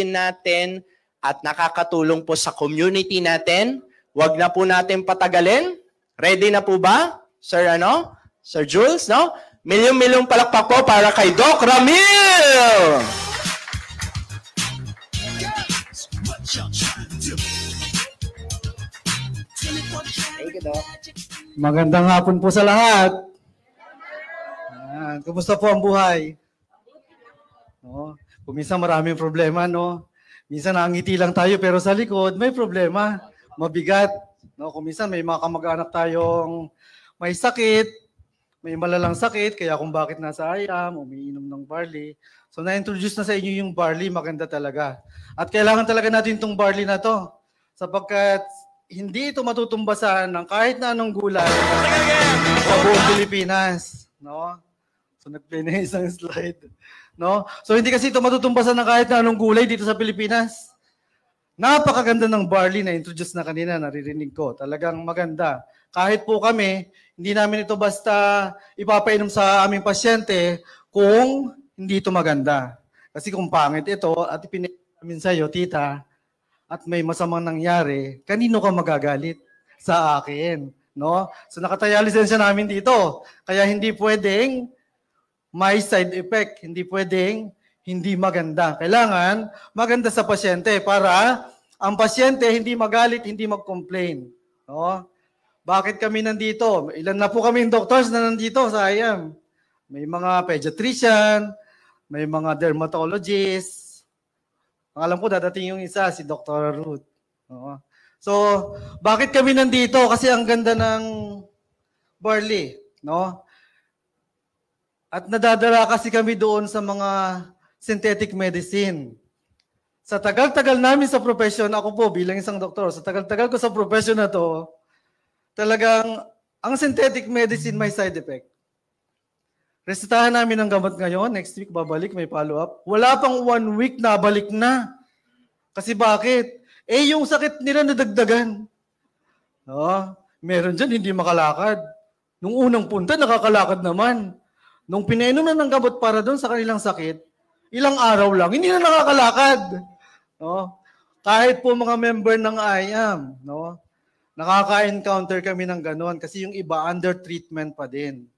natin at nakakatulong po sa community natin. Huwag na po natin patagalin. Ready na po ba? Sir ano? Sir Jules, no? Milyong-milyong palakpak po para kay Doc Ramil! Magandang hapon po sa lahat. Ayan, kumusta po ang buhay? No? Kuminsan maraming problema, no? Minsan nangiti lang tayo pero sa likod may problema, mabigat. No, kuminsan may mga kamag-anak tayong may sakit, may malalang sakit, kaya kung bakit nasa ayam, umiinom ng barley. So na-introduce na sa inyo yung barley, maganda talaga. At kailangan talaga natin itong barley na to sapagkat hindi ito matutumbasan ng kahit na anong gulay sa buong Pilipinas. No? So nag-play isang slide. No? So hindi kasi ito matutumbasan ng kahit na anong gulay dito sa Pilipinas. Napakaganda ng barley na introduce na kanina, naririnig ko. Talagang maganda. Kahit po kami, hindi namin ito basta ipapainom sa aming pasyente kung hindi ito maganda. Kasi kung pangit ito at ipinainom namin sa'yo, tita, at may masamang nangyari, kanino ka magagalit? Sa akin. No? So nakataya lisensya namin dito. Kaya hindi pwedeng may side effect. Hindi pwedeng hindi maganda. Kailangan maganda sa pasyente para ang pasyente hindi magalit, hindi mag-complain. No? Bakit kami nandito? Ilan na po kami doctors na nandito sa IAM? May mga pediatrician, may mga dermatologists. Alam ko dadating yung isa, si Dr. Ruth. No? So, bakit kami nandito? Kasi ang ganda ng barley. No? At nadadala kasi kami doon sa mga synthetic medicine. Sa tagal-tagal namin sa profession, ako po bilang isang doktor, sa tagal-tagal ko sa profession na to, talagang ang synthetic medicine may side effect. Resetahan namin ng gamot ngayon. Next week, babalik. May follow-up. Wala pang one week, na balik na. Kasi bakit? Eh, yung sakit nila nadagdagan. No? meron dyan, hindi makalakad. Nung unang punta, nakakalakad naman. Nung pinainom na ng gabot para doon sa kanilang sakit, ilang araw lang, hindi na nakakalakad. No? Kahit po mga member ng I am, no? nakaka-encounter kami ng ganoon kasi yung iba under treatment pa din.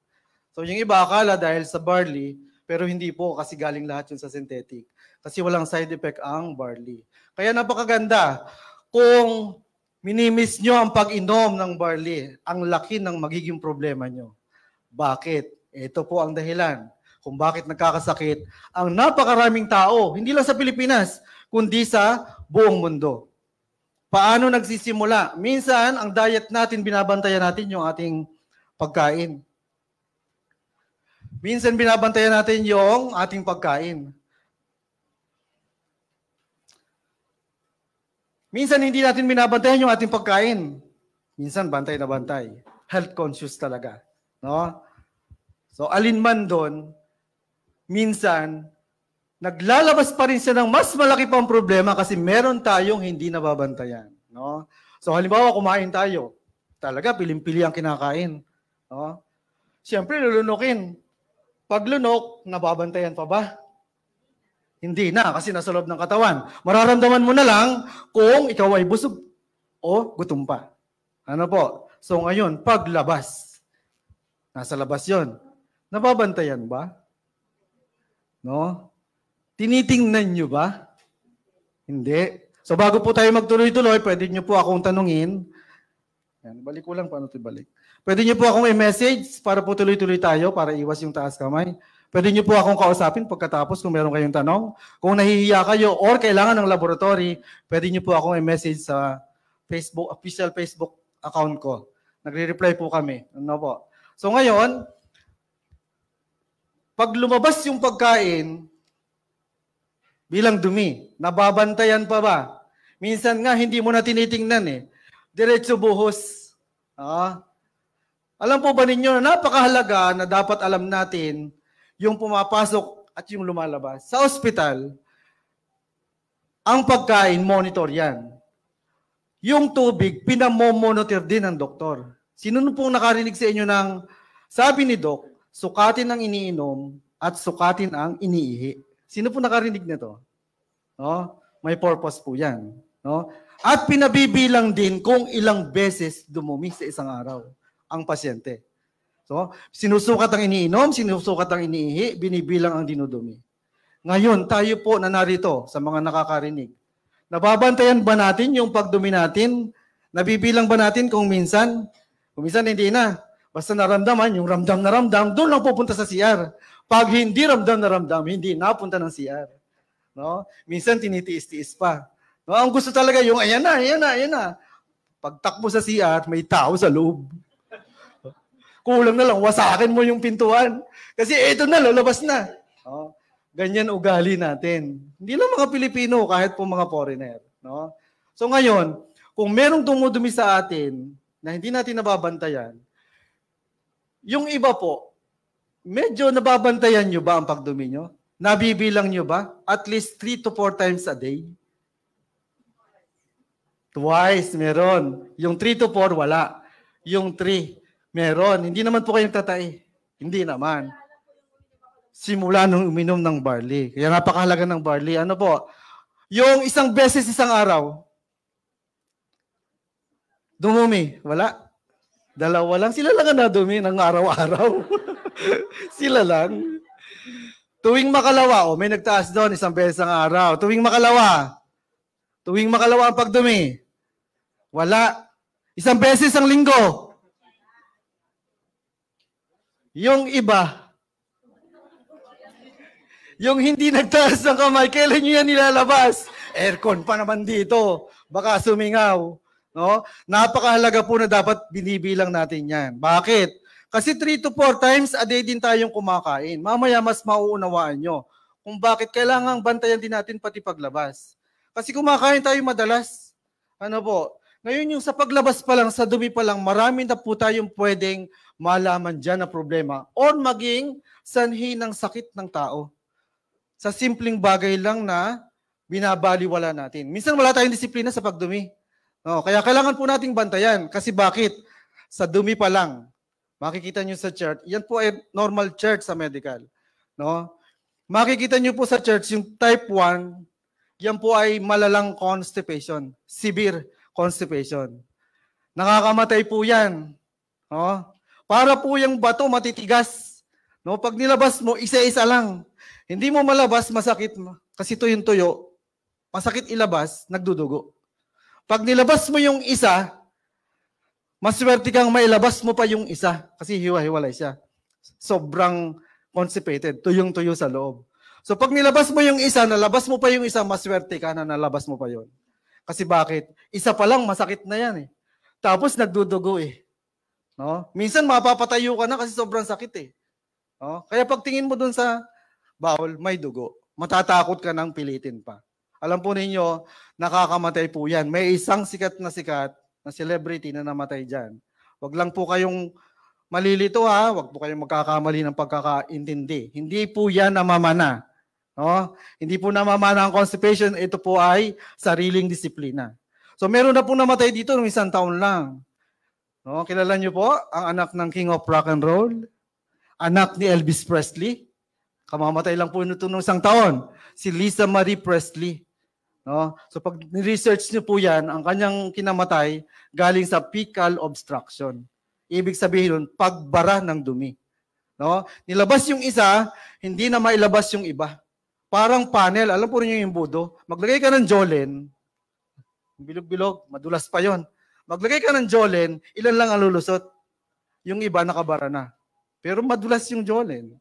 So yung iba akala dahil sa barley, pero hindi po kasi galing lahat yun sa synthetic. Kasi walang side effect ang barley. Kaya napakaganda kung minimiss nyo ang pag-inom ng barley, ang laki ng magiging problema nyo. Bakit? Ito po ang dahilan kung bakit nagkakasakit ang napakaraming tao, hindi lang sa Pilipinas, kundi sa buong mundo. Paano nagsisimula? Minsan, ang diet natin, binabantayan natin yung ating pagkain. Minsan, binabantayan natin yung ating pagkain. Minsan, hindi natin binabantayan yung ating pagkain. Minsan, bantay na bantay. Health conscious talaga. No? So alin man doon, minsan, naglalabas pa rin siya ng mas malaki pang problema kasi meron tayong hindi nababantayan. No? So halimbawa, kumain tayo. Talaga, piling ang kinakain. No? Siyempre, lulunukin. Pag lunok, nababantayan pa ba? Hindi na, kasi nasa loob ng katawan. Mararamdaman mo na lang kung ikaw ay busog o gutom pa. Ano po? So ngayon, paglabas. Nasa labas yon Nababantayan ba? No? Tinitingnan nyo ba? Hindi. So bago po tayo magtuloy-tuloy, pwede nyo po akong tanungin. Yan, balik ko lang paano ito balik. Pwede nyo po akong i-message para po tuloy-tuloy tayo para iwas yung taas kamay. Pwede nyo po akong kausapin pagkatapos kung meron kayong tanong. Kung nahihiya kayo or kailangan ng laboratory, pwede nyo po akong i-message sa Facebook, official Facebook account ko. Nagre-reply po kami. Ano po? So ngayon, pag lumabas yung pagkain, bilang dumi, nababantayan pa ba? Minsan nga, hindi mo na tinitingnan eh. Diretso buhos. Ah. Alam po ba ninyo, napakahalaga na dapat alam natin yung pumapasok at yung lumalabas. Sa ospital, ang pagkain, monitor yan. Yung tubig, pinamomonitor din ng doktor. Sino pong nakarinig sa inyo ng, sabi ni Doc, sukatin ang iniinom at sukatin ang iniihi. Sino po nakarinig nito? no? May purpose po 'yan, no? At pinabibilang din kung ilang beses dumumi sa isang araw ang pasyente. So, sinusukat ang iniinom, sinusukat ang iniihi, binibilang ang dinudumi. Ngayon, tayo po na narito sa mga nakakarinig. Nababantayan ba natin yung pagdumi natin? Nabibilang ba natin kung minsan? Kung minsan hindi na. Basta naramdaman, yung ramdam na ramdam, doon lang pupunta sa CR. Pag hindi ramdam na ramdam, hindi napunta ng CR. No? Minsan tinitiis-tiis pa. No? Ang gusto talaga yung, ayan na, ayan na, ayan na. Pagtakbo sa CR, may tao sa loob. Kulang na lang, wasakin mo yung pintuan. Kasi ito na, lalabas na. No? Ganyan ugali natin. Hindi lang mga Pilipino, kahit po mga foreigner. No? So ngayon, kung merong dumudumi sa atin na hindi natin nababantayan, yung iba po, medyo nababantayan nyo ba ang pagdumi nyo? Nabibilang nyo ba? At least 3 to 4 times a day? Twice, meron. Yung 3 to 4, wala. Yung 3, meron. Hindi naman po kayong tatay. Hindi naman. Simula nung uminom ng barley. Kaya napakahalaga ng barley. Ano po? Yung isang beses isang araw, dumumi. Wala. Dalawa lang. Sila lang ang nadumi ng araw-araw. sila lang. Tuwing makalawa, oh, may nagtaas doon isang beses ang araw. Tuwing makalawa, tuwing makalawa ang pagdumi, wala. Isang beses ang linggo. Yung iba, yung hindi nagtaas ng kamay, kailan nyo yan nilalabas? Aircon pa naman dito. Baka sumingaw. No? Napakahalaga po na dapat binibilang natin yan. Bakit? Kasi 3 to 4 times a day din tayong kumakain. Mamaya mas mauunawaan nyo kung bakit kailangang bantayan din natin pati paglabas. Kasi kumakain tayo madalas. Ano po? Ngayon yung sa paglabas pa lang, sa dumi pa lang, marami na po tayong pwedeng malaman dyan na problema o maging sanhi ng sakit ng tao. Sa simpleng bagay lang na binabaliwala natin. Minsan wala tayong disiplina sa pagdumi. No, oh, kaya kailangan po nating bantayan. Kasi bakit? Sa dumi pa lang, makikita nyo sa church, yan po ay normal church sa medical. No? Makikita nyo po sa church, yung type 1, yan po ay malalang constipation, severe constipation. Nakakamatay po yan. No? Para po yung bato matitigas. No? Pag nilabas mo, isa-isa lang. Hindi mo malabas, masakit. Kasi ito yung tuyo. Masakit ilabas, nagdudugo. Pag nilabas mo yung isa, maswerte kang mailabas mo pa yung isa kasi hiwa-hiwalay siya. Sobrang constipated, tuyong-tuyo sa loob. So pag nilabas mo yung isa, nalabas mo pa yung isa, maswerte ka na nalabas mo pa yon. Kasi bakit? Isa pa lang, masakit na yan eh. Tapos nagdudugo eh. No? Minsan mapapatayo ka na kasi sobrang sakit eh. No? Kaya pag tingin mo dun sa bawal, may dugo. Matatakot ka nang pilitin pa. Alam po ninyo, nakakamatay po yan. May isang sikat na sikat na celebrity na namatay dyan. Huwag lang po kayong malilito ha, huwag po kayong magkakamali ng pagkakaintindi. Hindi po yan namamana. No? Hindi po namamana ang constipation, ito po ay sariling disiplina. So meron na po namatay dito ng isang taon lang. No? Kilala niyo po ang anak ng King of Rock and Roll, anak ni Elvis Presley, kamamatay lang po nito nung isang taon, si Lisa Marie Presley. No? So pag ni research niyo po 'yan, ang kanyang kinamatay galing sa fecal obstruction. Ibig sabihin nun, pagbara ng dumi. No? Nilabas yung isa, hindi na mailabas yung iba. Parang panel, alam po niyo yung budo. Maglagay ka ng Jolene, bilog-bilog, madulas pa yon. Maglagay ka ng Jolene, ilan lang ang lulusot. Yung iba nakabara na. Pero madulas yung Jolene.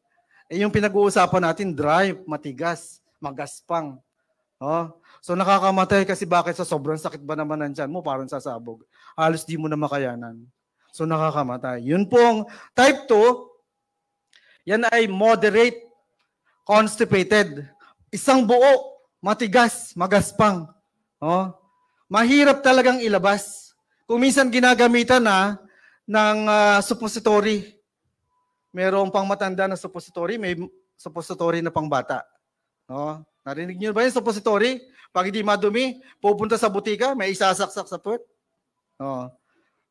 Eh yung pinag-uusapan natin, drive, matigas, magaspang. No? So nakakamatay kasi bakit sa sobrang sakit ba naman ng mo, parang sasabog. Halos di mo na makayanan. So nakakamatay. Yun pong type 2, yan ay moderate constipated. Isang buo, matigas, magaspang. Oh. Mahirap talagang ilabas. Kung minsan ginagamitan na ng uh, suppository. Meron pang matanda na suppository, may suppository na pang bata. No? Oh, narinig niyo ba yung suppository? Pag hindi madumi, pupunta sa butika, may isasaksak sa puwet. Oh.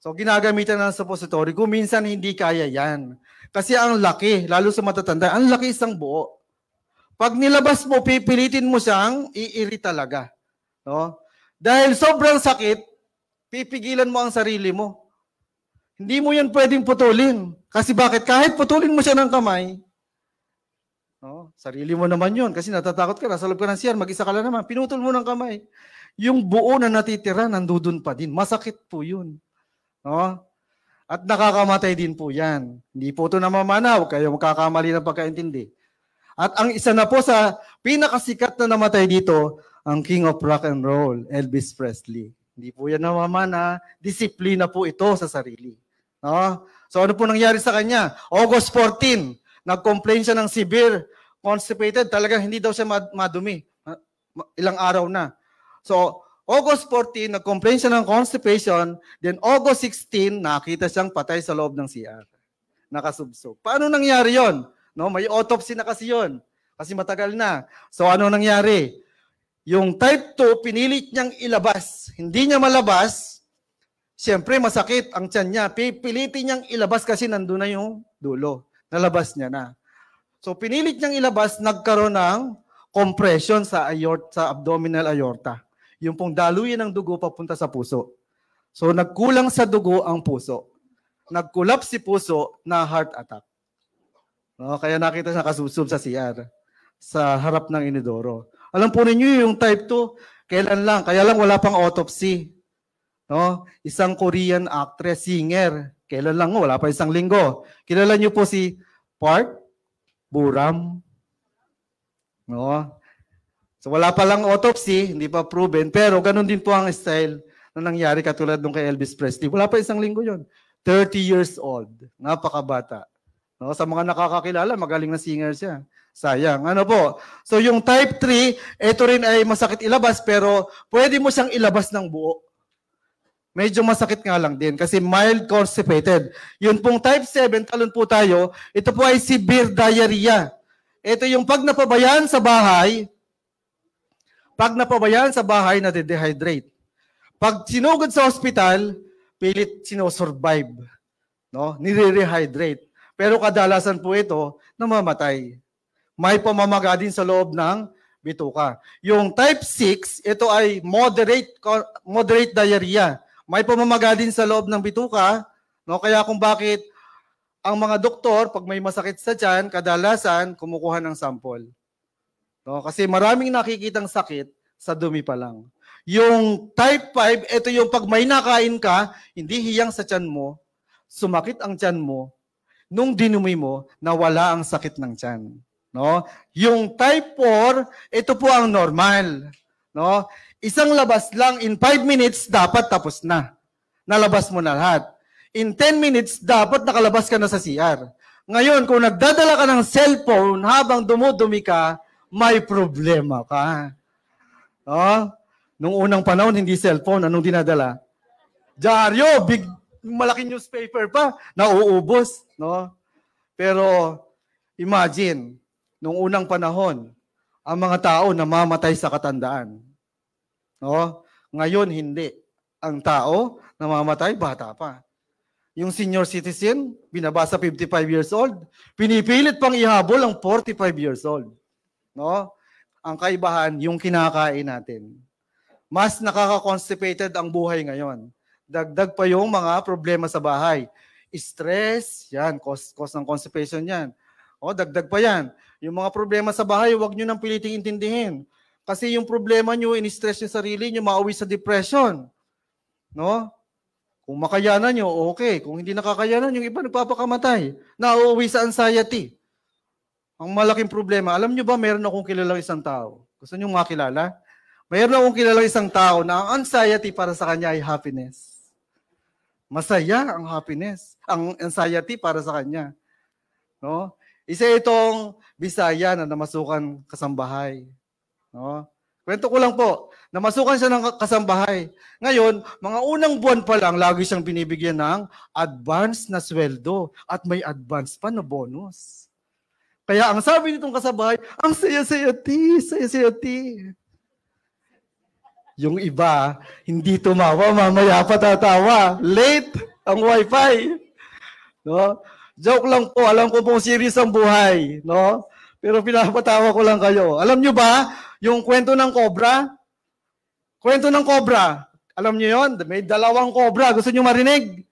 So ginagamitan ng suppository kung minsan hindi kaya yan. Kasi ang laki, lalo sa matatanda, ang laki isang buo. Pag nilabas mo, pipilitin mo siyang iiri talaga. No? Dahil sobrang sakit, pipigilan mo ang sarili mo. Hindi mo yan pwedeng putulin. Kasi bakit? Kahit putulin mo siya ng kamay, No? Sarili mo naman yun kasi natatakot ka, nasa loob ka ng CR, mag-isa ka lang naman, pinutol mo ng kamay. Yung buo na natitira, nandudun pa din. Masakit po yun. No? At nakakamatay din po yan. Hindi po ito namamana, kayo magkakamali ng pagkaintindi. At ang isa na po sa pinakasikat na namatay dito, ang King of Rock and Roll, Elvis Presley. Hindi po yan namamana, disiplina po ito sa sarili. No? So ano po nangyari sa kanya? August 14, Nag-complain siya ng severe constipated. Talagang hindi daw siya madumi. Ilang araw na. So, August 14, nag-complain siya ng constipation. Then August 16, nakita siyang patay sa loob ng CR. Nakasubsob. Paano nangyari yon? No, may autopsy na kasi yon. Kasi matagal na. So ano nangyari? Yung type 2, pinilit niyang ilabas. Hindi niya malabas. Siyempre, masakit ang tiyan niya. Pipilitin niyang ilabas kasi nandun na yung dulo. Nalabas niya na. So pinilit niyang ilabas, nagkaroon ng compression sa aort sa abdominal aorta. Yung pong daluyan ng dugo papunta sa puso. So nagkulang sa dugo ang puso. Nagkulap si puso na heart attack. No, kaya nakita siya kasusob sa CR sa harap ng inidoro. Alam po ninyo yung type 2, kailan lang, kaya lang wala pang autopsy. No? Isang Korean actress, singer, Kailan lang, wala pa isang linggo. Kilala niyo po si Park Buram. No? So wala pa lang autopsy, hindi pa proven, pero ganun din po ang style na nangyari katulad nung kay Elvis Presley. Wala pa isang linggo yon. 30 years old. Napakabata. No, sa mga nakakakilala, magaling na singer siya. Sayang. Ano po? So yung type 3, ito rin ay masakit ilabas pero pwede mo siyang ilabas ng buo. Medyo masakit nga lang din kasi mild constipated. Yun pong type 7, talon po tayo, ito po ay severe diarrhea. Ito yung pag napabayaan sa bahay, pag napabayaan sa bahay, na dehydrate Pag sinugod sa hospital, pilit sinosurvive. No? Nire-rehydrate. Pero kadalasan po ito, namamatay. May pamamaga din sa loob ng bituka. Yung type 6, ito ay moderate, moderate diarrhea. May pamamaga din sa loob ng bituka, no? Kaya kung bakit ang mga doktor pag may masakit sa tiyan, kadalasan kumukuha ng sample. No? Kasi maraming nakikitang sakit sa dumi pa lang. Yung type 5, ito yung pag may nakain ka, hindi hiyang sa tiyan mo, sumakit ang tiyan mo, nung dinumi mo, na wala ang sakit ng tiyan. No? Yung type 4, ito po ang normal. No? Isang labas lang, in 5 minutes, dapat tapos na. Nalabas mo na lahat. In 10 minutes, dapat nakalabas ka na sa CR. Ngayon, kung nagdadala ka ng cellphone habang dumudumi ka, may problema ka. Oh? Nung unang panahon, hindi cellphone. Anong dinadala? Diaryo, big, malaki newspaper pa, nauubos. No? Pero imagine, nung unang panahon, ang mga tao namamatay sa katandaan. No? Ngayon, hindi. Ang tao, namamatay, bata pa. Yung senior citizen, binabasa 55 years old, pinipilit pang ihabol ang 45 years old. No? Ang kaibahan, yung kinakain natin. Mas nakaka-constipated ang buhay ngayon. Dagdag pa yung mga problema sa bahay. Stress, yan, cause, cause ng constipation yan. O, dagdag pa yan. Yung mga problema sa bahay, huwag nyo nang piliting intindihin. Kasi yung problema nyo, in-stress yung sarili nyo, mauwi sa depression. No? Kung makayanan nyo, okay. Kung hindi nakakayanan, yung iba nagpapakamatay. Nauuwi sa anxiety. Ang malaking problema. Alam nyo ba, meron akong kilalang isang tao. Gusto nyo makilala? Mayroon akong kilalang isang tao na ang anxiety para sa kanya ay happiness. Masaya ang happiness, ang anxiety para sa kanya. No? Isa itong Bisaya na namasukan kasambahay. No? Kwento ko lang po, namasukan siya ng kasambahay. Ngayon, mga unang buwan pa lang, lagi siyang binibigyan ng advance na sweldo at may advance pa na bonus. Kaya ang sabi nitong kasambahay, ang saya-saya ti, saya-saya ti. Yung iba, hindi tumawa, mamaya pa tatawa. Late ang wifi. No? Joke lang po, alam ko pong serious ang buhay. No? Pero pinapatawa ko lang kayo. Alam nyo ba, yung kwento ng cobra. Kwento ng cobra. Alam niyo yon, may dalawang cobra. Gusto niyo marinig?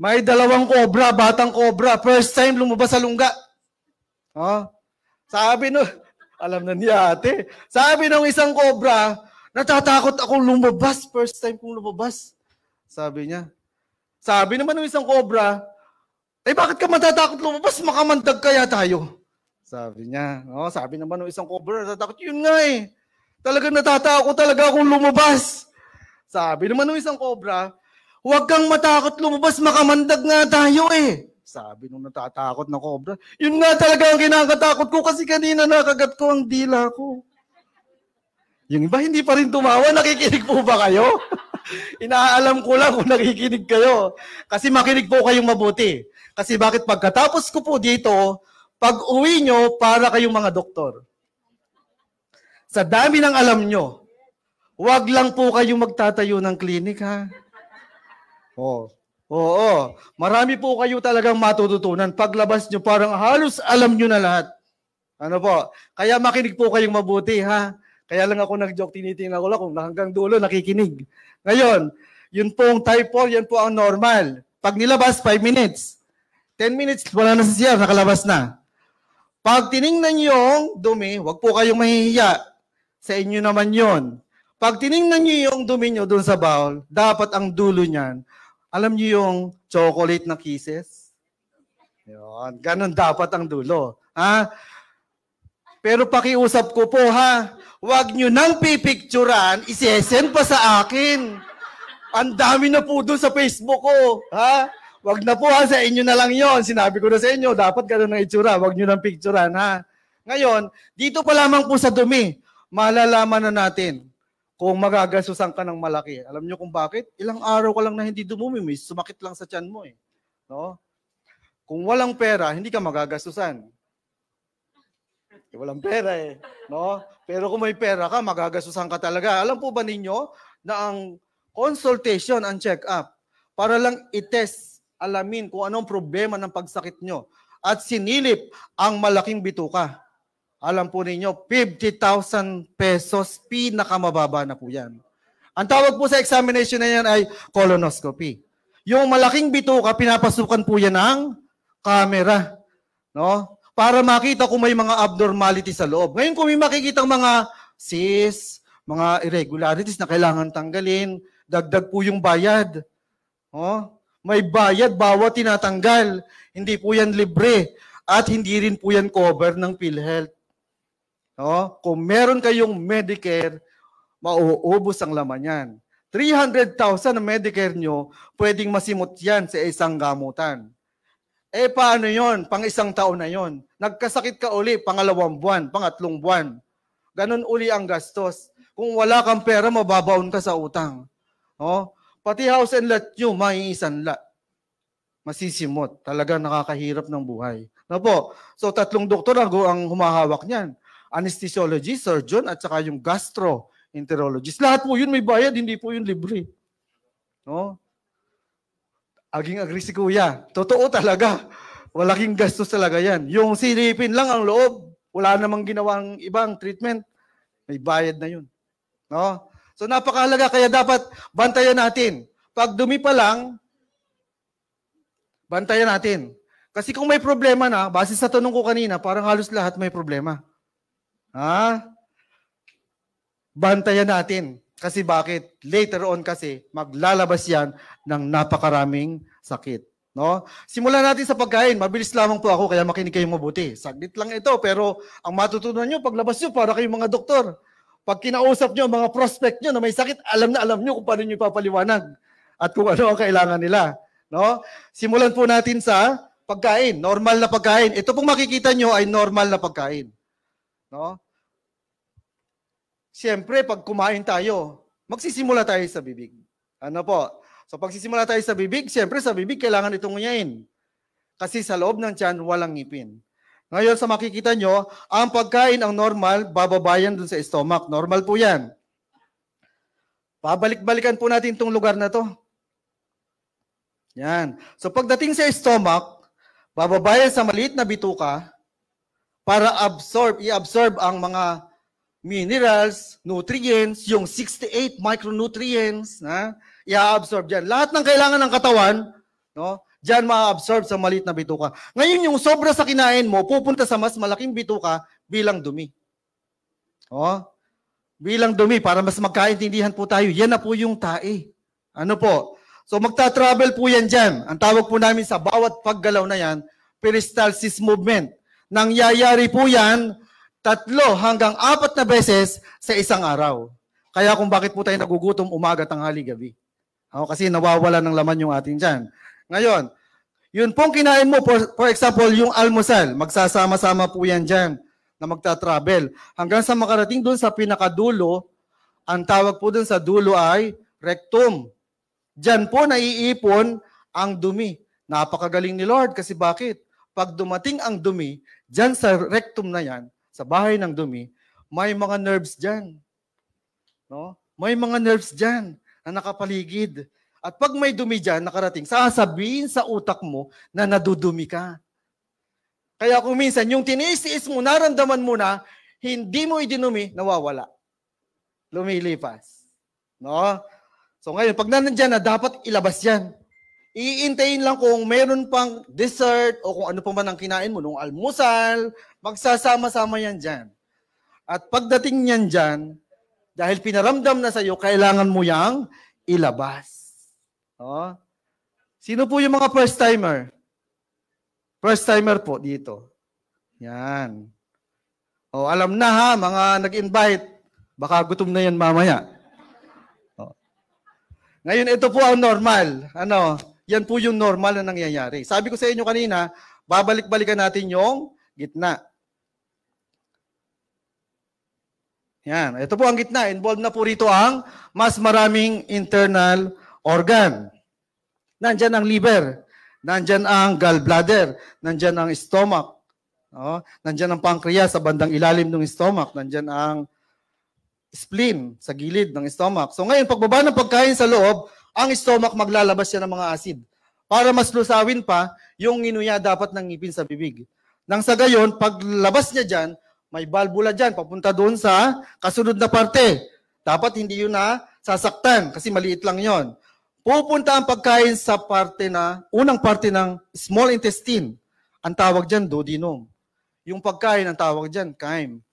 May dalawang cobra, batang cobra. First time lumabas sa lungga. Oh. Sabi no, alam na niya ate. Sabi ng isang cobra, natatakot akong lumabas. First time kong lumabas. Sabi niya. Sabi naman ng isang cobra, eh bakit ka matatakot lumabas? Makamandag kaya tayo. Sabi niya. Oh, sabi naman ng isang cover, tatakot yun nga eh. Talagang natatakot talaga akong lumabas. Sabi naman ng isang cobra, huwag kang matakot lumabas, makamandag nga tayo eh. Sabi nung natatakot na cobra, yun nga talaga ang kinakatakot ko kasi kanina nakagat ko ang dila ko. Yung iba hindi pa rin tumawa, nakikinig po ba kayo? Inaalam ko lang kung nakikinig kayo. Kasi makinig po kayong mabuti. Kasi bakit pagkatapos ko po dito, pag uwi nyo, para kayong mga doktor. Sa dami ng alam nyo, wag lang po kayong magtatayo ng klinik, ha? Oo. Oo. Marami po kayo talagang matututunan. Paglabas nyo, parang halos alam nyo na lahat. Ano po? Kaya makinig po kayong mabuti, ha? Kaya lang ako nag-joke, tinitingnan ko lang kung hanggang dulo nakikinig. Ngayon, yun po pong type 4, yan po ang normal. Pag nilabas, 5 minutes. 10 minutes, wala na sa CR, nakalabas na. Pag tiningnan niyo yung dumi, wag po kayong mahihiya. Sa inyo naman yon. Pag tiningnan niyo yung dumi niyo doon sa bowl, dapat ang dulo niyan, alam niyo yung chocolate na kisses? Yun, ganun dapat ang dulo. Ha? Pero pakiusap ko po ha, wag nyo nang pipicturan, isesend pa sa akin. Ang dami na po doon sa Facebook ko. Ha? Wag na po ha, sa inyo na lang yon. Sinabi ko na sa inyo, dapat ganun ang itsura. Wag nyo ng picturean ha. Ngayon, dito pa lamang po sa dumi, malalaman na natin kung magagasusan ka ng malaki. Alam nyo kung bakit? Ilang araw ka lang na hindi dumumi, may sumakit lang sa tiyan mo eh. No? Kung walang pera, hindi ka magagastusan. Eh, walang pera eh. No? Pero kung may pera ka, magagastusan ka talaga. Alam po ba ninyo na ang consultation, ang check-up, para lang itest alamin kung anong problema ng pagsakit nyo at sinilip ang malaking bituka. Alam po ninyo, 50,000 pesos pinakamababa na po yan. Ang tawag po sa examination na yan ay colonoscopy. Yung malaking bituka, pinapasukan po yan ng camera. No? Para makita kung may mga abnormality sa loob. Ngayon kung may makikita mga cysts, mga irregularities na kailangan tanggalin, dagdag po yung bayad. Oh, may bayad bawat tinatanggal. Hindi po yan libre at hindi rin po yan cover ng PhilHealth. No? Kung meron kayong Medicare, mauubos ang laman yan. 300,000 na Medicare nyo, pwedeng masimot yan sa isang gamutan. Eh paano yon? Pang isang taon na yon. Nagkasakit ka uli, pangalawang buwan, pangatlong buwan. Ganun uli ang gastos. Kung wala kang pera, mababaon ka sa utang. No? Pati house and lot nyo, maiisanla. Masisimot. Talaga nakakahirap ng buhay. Na ano po. So tatlong doktor ang humahawak niyan. Anesthesiologist, surgeon, at saka yung gastroenterologist. Lahat po yun may bayad, hindi po yun libre. No? Aging agri si kuya. Totoo talaga. Walaking gastos talaga yan. Yung silipin lang ang loob. Wala namang ginawang ibang treatment. May bayad na yun. No? So napakahalaga kaya dapat bantayan natin. Pag dumi pa lang, bantayan natin. Kasi kung may problema na, base sa tanong ko kanina, parang halos lahat may problema. Ha? Bantayan natin. Kasi bakit? Later on kasi, maglalabas yan ng napakaraming sakit. No? Simulan natin sa pagkain. Mabilis lamang po ako kaya makinig kayong mabuti. Saglit lang ito pero ang matutunan niyo paglabas niyo para kayong mga doktor. Pag kinausap nyo mga prospect nyo na may sakit, alam na alam nyo kung paano nyo ipapaliwanag at kung ano ang kailangan nila. No? Simulan po natin sa pagkain, normal na pagkain. Ito pong makikita nyo ay normal na pagkain. No? Siyempre, pag kumain tayo, magsisimula tayo sa bibig. Ano po? So pagsisimula tayo sa bibig, siyempre sa bibig kailangan itong ngunyain. Kasi sa loob ng tiyan, walang ngipin. Ngayon sa makikita nyo, ang pagkain ang normal, bababayan dun sa stomach. Normal po yan. Pabalik-balikan po natin itong lugar na to. Yan. So pagdating sa stomach, bababayan sa maliit na bituka para absorb, i-absorb ang mga minerals, nutrients, yung 68 micronutrients, na i-absorb yan. Lahat ng kailangan ng katawan, no? Diyan ma-absorb sa maliit na bituka. Ngayon yung sobra sa kinain mo, pupunta sa mas malaking bituka bilang dumi. Oh, bilang dumi para mas magkaintindihan po tayo. Yan na po yung tae. Ano po? So magta-travel po yan dyan. Ang tawag po namin sa bawat paggalaw na yan, peristalsis movement. Nangyayari po yan tatlo hanggang apat na beses sa isang araw. Kaya kung bakit po tayo nagugutom umaga, tanghali, gabi. Oh, kasi nawawala ng laman yung atin dyan. Ngayon, yun pong kinain mo, for, for example, yung almusal, magsasama-sama po yan dyan na magta-travel. Hanggang sa makarating doon sa pinakadulo, ang tawag po doon sa dulo ay rectum. Diyan po naiipon ang dumi. Napakagaling ni Lord kasi bakit? Pag dumating ang dumi, diyan sa rectum na yan, sa bahay ng dumi, may mga nerves diyan. No? May mga nerves diyan na nakapaligid. At pag may dumi dyan, nakarating, sasabihin sa utak mo na nadudumi ka. Kaya kung minsan, yung tinisiis mo, naramdaman mo na, hindi mo idinumi, nawawala. Lumilipas. No? So ngayon, pag nandiyan na, dapat ilabas yan. Iintayin lang kung meron pang dessert o kung ano pa man ang kinain mo, nung almusal, magsasama-sama yan dyan. At pagdating niyan dyan, dahil pinaramdam na sa'yo, kailangan mo yang ilabas. Oh. Sino po yung mga first timer? First timer po dito. Yan. Oh, alam na ha, mga nag-invite. Baka gutom na yan mamaya. Oh. Ngayon, ito po ang normal. Ano? Yan po yung normal na nangyayari. Sabi ko sa inyo kanina, babalik-balikan natin yung gitna. Yan. Ito po ang gitna. Involved na po rito ang mas maraming internal organ. Nandyan ang liver, nandyan ang gallbladder, nandyan ang stomach, no? nandyan ang pancreas sa bandang ilalim ng stomach, nandyan ang spleen sa gilid ng stomach. So ngayon, pagbaba ng pagkain sa loob, ang stomach maglalabas siya ng mga acid. Para mas lusawin pa, yung inuya dapat ng ngipin sa bibig. Nang sa gayon, paglabas niya dyan, may balbula dyan, papunta doon sa kasunod na parte. Dapat hindi yun na sasaktan kasi maliit lang yon. Pupunta ang pagkain sa parte na, unang parte ng small intestine. Ang tawag dyan, duodenum. Yung pagkain, ang tawag dyan, chyme.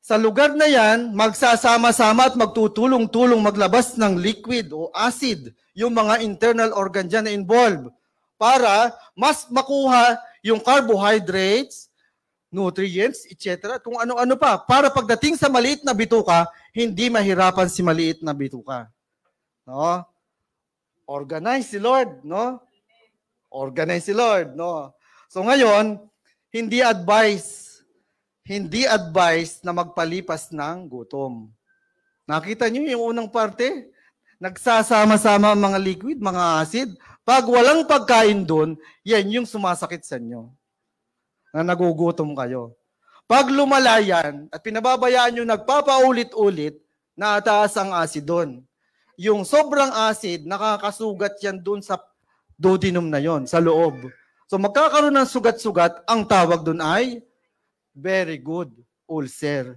Sa lugar na yan, magsasama-sama at magtutulong-tulong maglabas ng liquid o acid yung mga internal organ dyan na involved para mas makuha yung carbohydrates, nutrients, etc. Kung ano-ano pa. Para pagdating sa maliit na bituka, hindi mahirapan si maliit na bituka. No? Organize si Lord, no? Organize si Lord, no? So ngayon, hindi advice, hindi advice na magpalipas ng gutom. Nakita nyo yung unang parte? Nagsasama-sama ang mga liquid, mga acid. Pag walang pagkain doon, yan yung sumasakit sa inyo. Na nagugutom kayo. Pag lumalayan at pinababayaan nyo nagpapaulit-ulit, nataas ang acid doon yung sobrang acid, nakakasugat yan doon sa duodenum na yon sa loob. So magkakaroon ng sugat-sugat, ang tawag doon ay very good ulcer.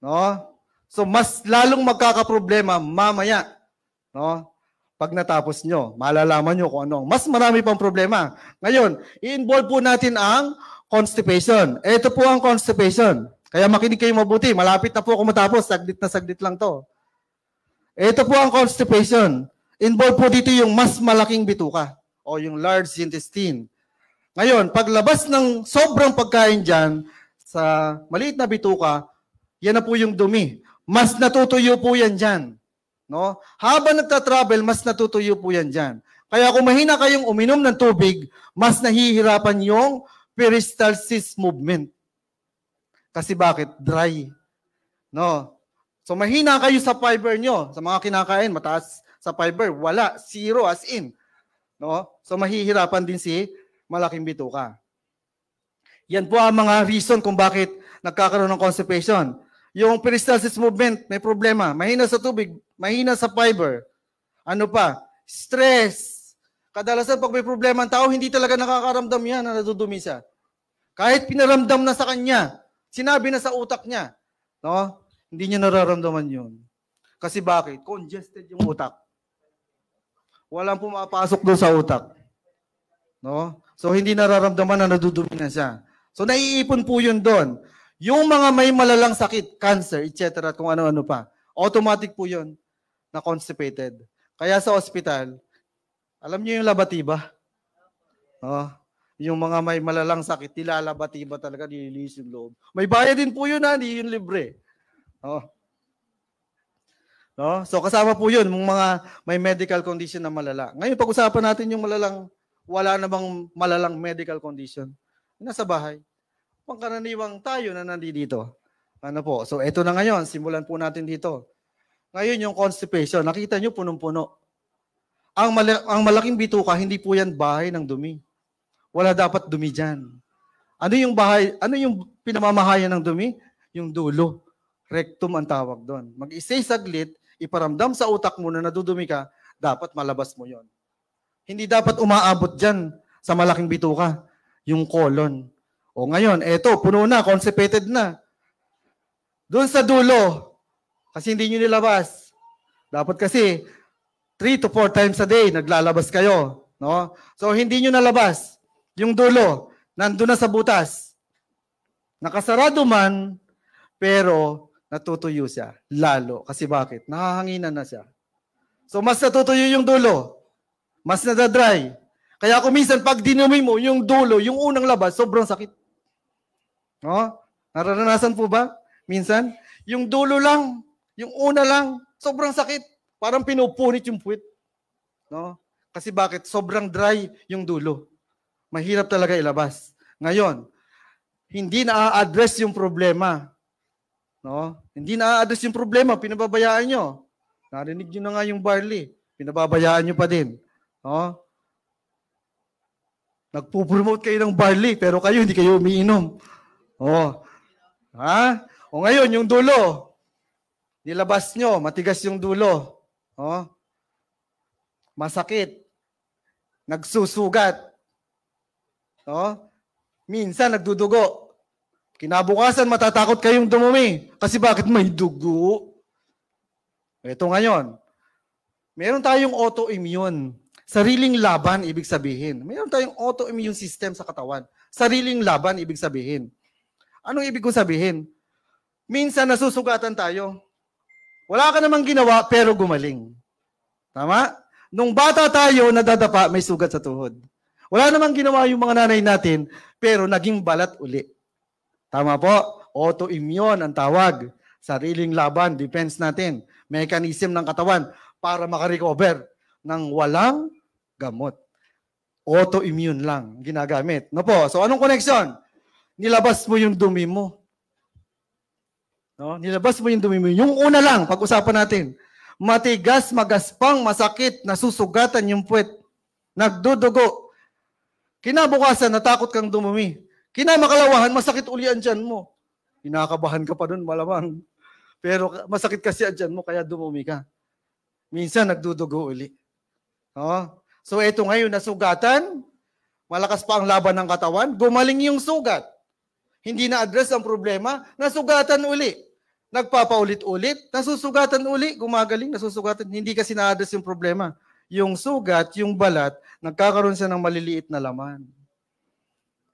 No? So mas lalong magkakaproblema mamaya. No? Pag natapos nyo, malalaman nyo kung ano. Mas marami pang problema. Ngayon, i-involve po natin ang constipation. Ito po ang constipation. Kaya makinig kayo mabuti. Malapit na po ako matapos. Saglit na saglit lang to. Eh, ito po ang constipation. Involved po dito yung mas malaking bituka o yung large intestine. Ngayon, paglabas ng sobrang pagkain dyan sa maliit na bituka, yan na po yung dumi. Mas natutuyo po yan dyan. No? Habang nagta-travel, mas natutuyo po yan dyan. Kaya kung mahina kayong uminom ng tubig, mas nahihirapan yung peristalsis movement. Kasi bakit? Dry. No? So mahina kayo sa fiber nyo. Sa mga kinakain, mataas sa fiber. Wala. Zero as in. No? So mahihirapan din si malaking bituka. Yan po ang mga reason kung bakit nagkakaroon ng constipation. Yung peristalsis movement, may problema. Mahina sa tubig, mahina sa fiber. Ano pa? Stress. Kadalasan pag may problema ang tao, hindi talaga nakakaramdam yan na nadudumi siya. Kahit pinaramdam na sa kanya, sinabi na sa utak niya. No? Hindi niya nararamdaman yun. Kasi bakit? Congested yung utak. Walang pumapasok doon sa utak. No? So, hindi nararamdaman na nadudumi na siya. So, naiipon po yun doon. Yung mga may malalang sakit, cancer, etc., at kung ano-ano pa, automatic po yun na constipated. Kaya sa ospital, alam niyo yung labatiba? No? yung mga may malalang sakit, nilalabatiba talaga, nililis yung loob. May bayad din po yun, ha? hindi yun libre. Oh. No? So kasama po 'yun, mga may medical condition na malala. Ngayon pag-usapan natin yung malalang wala namang malalang medical condition. Nasa bahay. Pangkaraniwang tayo na nandito. Ano po? So ito na ngayon, simulan po natin dito. Ngayon yung constipation, nakita nyo punong-puno. Ang, mal- ang malaking bituka, hindi po yan bahay ng dumi. Wala dapat dumi dyan. Ano yung bahay, ano yung pinamamahayan ng dumi? Yung dulo. Rectum ang tawag doon. Mag-stay saglit, iparamdam sa utak mo na nadudumi ka, dapat malabas mo yon. Hindi dapat umaabot dyan sa malaking bituka, yung colon. O ngayon, eto, puno na, constipated na. Doon sa dulo, kasi hindi nyo nilabas. Dapat kasi, 3 to 4 times a day, naglalabas kayo. No? So, hindi nyo nalabas. Yung dulo, nandun na sa butas. Nakasarado man, pero natutuyo siya. Lalo. Kasi bakit? Nahahanginan na siya. So mas natutuyo yung dulo. Mas nadadry. Kaya kung minsan pag dinumi mo yung dulo, yung unang labas, sobrang sakit. No? Nararanasan po ba? Minsan, yung dulo lang, yung una lang, sobrang sakit. Parang pinupunit yung puwit. No? Kasi bakit? Sobrang dry yung dulo. Mahirap talaga ilabas. Ngayon, hindi na-address yung problema No? Hindi na-address yung problema, pinababayaan nyo. Narinig nyo na nga yung barley, pinababayaan nyo pa din. No? Nagpo-promote kayo ng barley, pero kayo hindi kayo umiinom. Oh. Ha? O ngayon, yung dulo. Nilabas nyo, matigas yung dulo. Oh. Masakit. Nagsusugat. Oh. Minsan, nagdudugo. Kinabukasan, matatakot kayong dumumi. Kasi bakit may dugo? Ito ngayon. Meron tayong autoimmune. Sariling laban, ibig sabihin. Meron tayong autoimmune system sa katawan. Sariling laban, ibig sabihin. Anong ibig kong sabihin? Minsan nasusugatan tayo. Wala ka namang ginawa, pero gumaling. Tama? Nung bata tayo, nadadapa, may sugat sa tuhod. Wala namang ginawa yung mga nanay natin, pero naging balat uli. Tama po? Autoimmune ang tawag. Sariling laban, defense natin. Mechanism ng katawan para makarecover ng walang gamot. Autoimmune lang ginagamit. No po? So anong connection? Nilabas mo yung dumi mo. No? Nilabas mo yung dumi mo. Yung una lang, pag-usapan natin. Matigas, magaspang, masakit, nasusugatan yung puwet. Nagdudugo. Kinabukasan, natakot kang dumumi. Kina makalawahan, masakit uli ang tiyan mo. Kinakabahan ka pa doon, malamang. Pero masakit kasi ang tiyan mo, kaya dumumi ka. Minsan, nagdudugo uli. Oh. So, eto ngayon, nasugatan, malakas pa ang laban ng katawan, gumaling yung sugat. Hindi na-address ang problema, nasugatan uli. Nagpapaulit-ulit, nasusugatan uli, gumagaling, nasusugatan. Hindi kasi na-address yung problema. Yung sugat, yung balat, nagkakaroon siya ng maliliit na laman.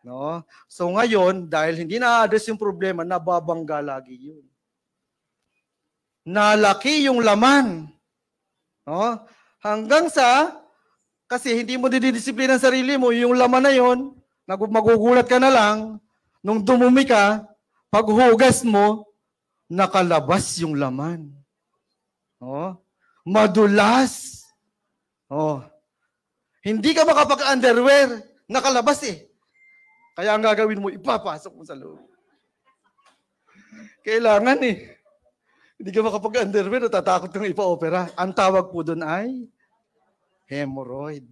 No? So ngayon, dahil hindi na-address yung problema, nababangga lagi yun. Nalaki yung laman. No? Hanggang sa, kasi hindi mo dididisiplin ang sarili mo, yung laman na yun, magugulat ka na lang, nung dumumi ka, paghugas mo, nakalabas yung laman. No? Madulas. Oh. Hindi ka makapag-underwear, nakalabas eh. Kaya ang gagawin mo, ipapasok mo sa loob. Kailangan eh. Hindi ka makapag-underwear, natatakot kang ipa-opera. Ang tawag po doon ay hemorrhoid.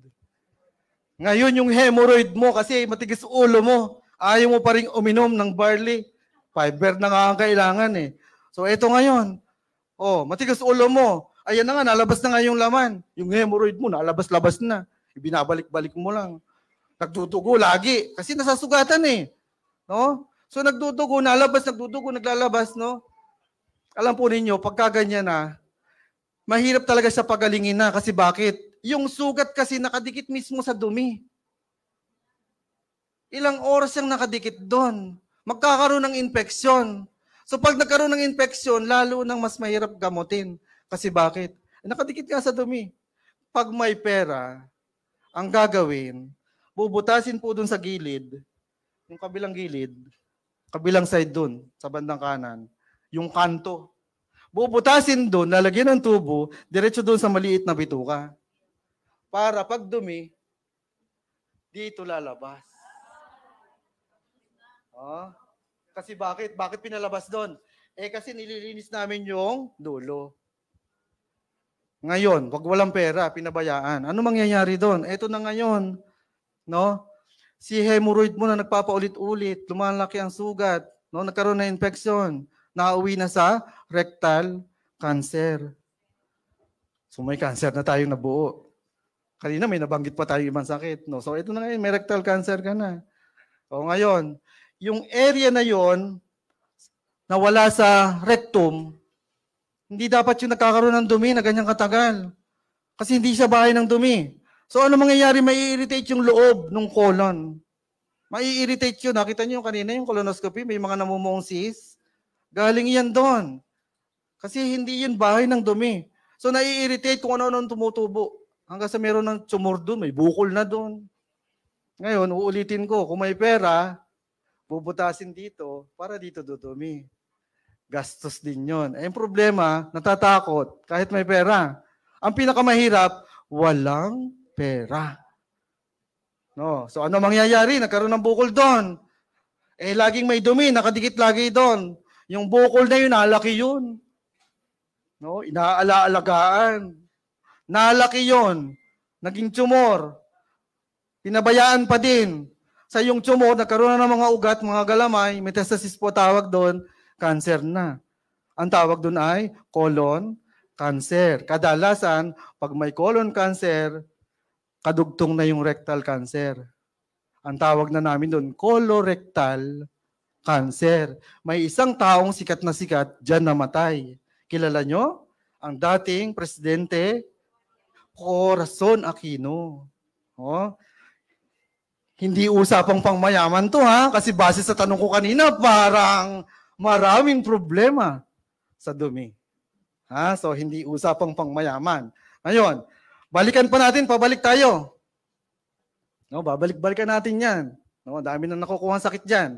Ngayon yung hemorrhoid mo kasi matigas ulo mo, ayaw mo pa rin uminom ng barley. Fiber na nga ang kailangan eh. So eto ngayon, oh, matigas ulo mo, ayan na nga, nalabas na nga yung laman. Yung hemorrhoid mo, nalabas-labas na. Ibinabalik-balik mo lang. Nagdudugo lagi. Kasi nasasugatan eh. No? So nagdudugo, nalabas, nagdudugo, naglalabas, no? Alam po ninyo, pagka ganyan na, ah, mahirap talaga sa pagalingin na. Kasi bakit? Yung sugat kasi nakadikit mismo sa dumi. Ilang oras siyang nakadikit doon. Magkakaroon ng infeksyon. So pag nagkaroon ng infeksyon, lalo nang mas mahirap gamutin. Kasi bakit? Nakadikit nga sa dumi. Pag may pera, ang gagawin, bubutasin po dun sa gilid, yung kabilang gilid, kabilang side dun, sa bandang kanan, yung kanto. Bubutasin dun, lalagyan ng tubo, diretso dun sa maliit na bituka. Para pag dumi, dito lalabas. Oh. Kasi bakit? Bakit pinalabas doon? Eh kasi nililinis namin yung dulo. Ngayon, pag walang pera, pinabayaan. Ano mangyayari doon? Ito na ngayon, no? Si hemorrhoid mo na nagpapaulit-ulit, lumalaki ang sugat, no? Nagkaroon na infection, nauwi na sa rectal cancer. So may cancer na tayong nabuo. Kanina may nabanggit pa tayo ibang sakit, no? So ito na ngayon, may rectal cancer ka na. So ngayon, yung area na yon na wala sa rectum, hindi dapat yung nagkakaroon ng dumi na ganyang katagal. Kasi hindi siya bahay ng dumi. So ano mangyayari? May irritate yung loob ng colon. May irritate yun. Nakita niyo kanina yung colonoscopy, may mga namumuong sis. Galing yan doon. Kasi hindi yun bahay ng dumi. So nai-irritate kung ano-ano tumutubo. Hanggang sa meron ng tumor doon, may bukol na doon. Ngayon, uulitin ko, kung may pera, bubutasin dito para dito dudumi. Gastos din yon. Eh, problema, natatakot kahit may pera. Ang pinakamahirap, walang pera. No, so ano mangyayari? Nagkaroon ng bukol doon. Eh laging may dumi, nakadikit lagi doon. Yung bukol na yun, nalaki yun. No, inaalaalagaan. Nalaki yun. Naging tumor. Pinabayaan pa din. Sa yung tumor, nagkaroon na ng mga ugat, mga galamay, metastasis po tawag doon, cancer na. Ang tawag doon ay colon cancer. Kadalasan, pag may colon cancer, kadugtong na yung rectal cancer. Ang tawag na namin doon, colorectal cancer. May isang taong sikat na sikat, dyan namatay. Kilala nyo? Ang dating presidente, Corazon Aquino. Oh, hindi usapang pangmayaman to ha, kasi base sa tanong ko kanina, parang maraming problema sa dumi. Ha? So, hindi usapang pangmayaman. Ngayon, Balikan pa natin, pabalik tayo. No, babalik-balikan natin 'yan. No, dami na nakukuha sakit diyan.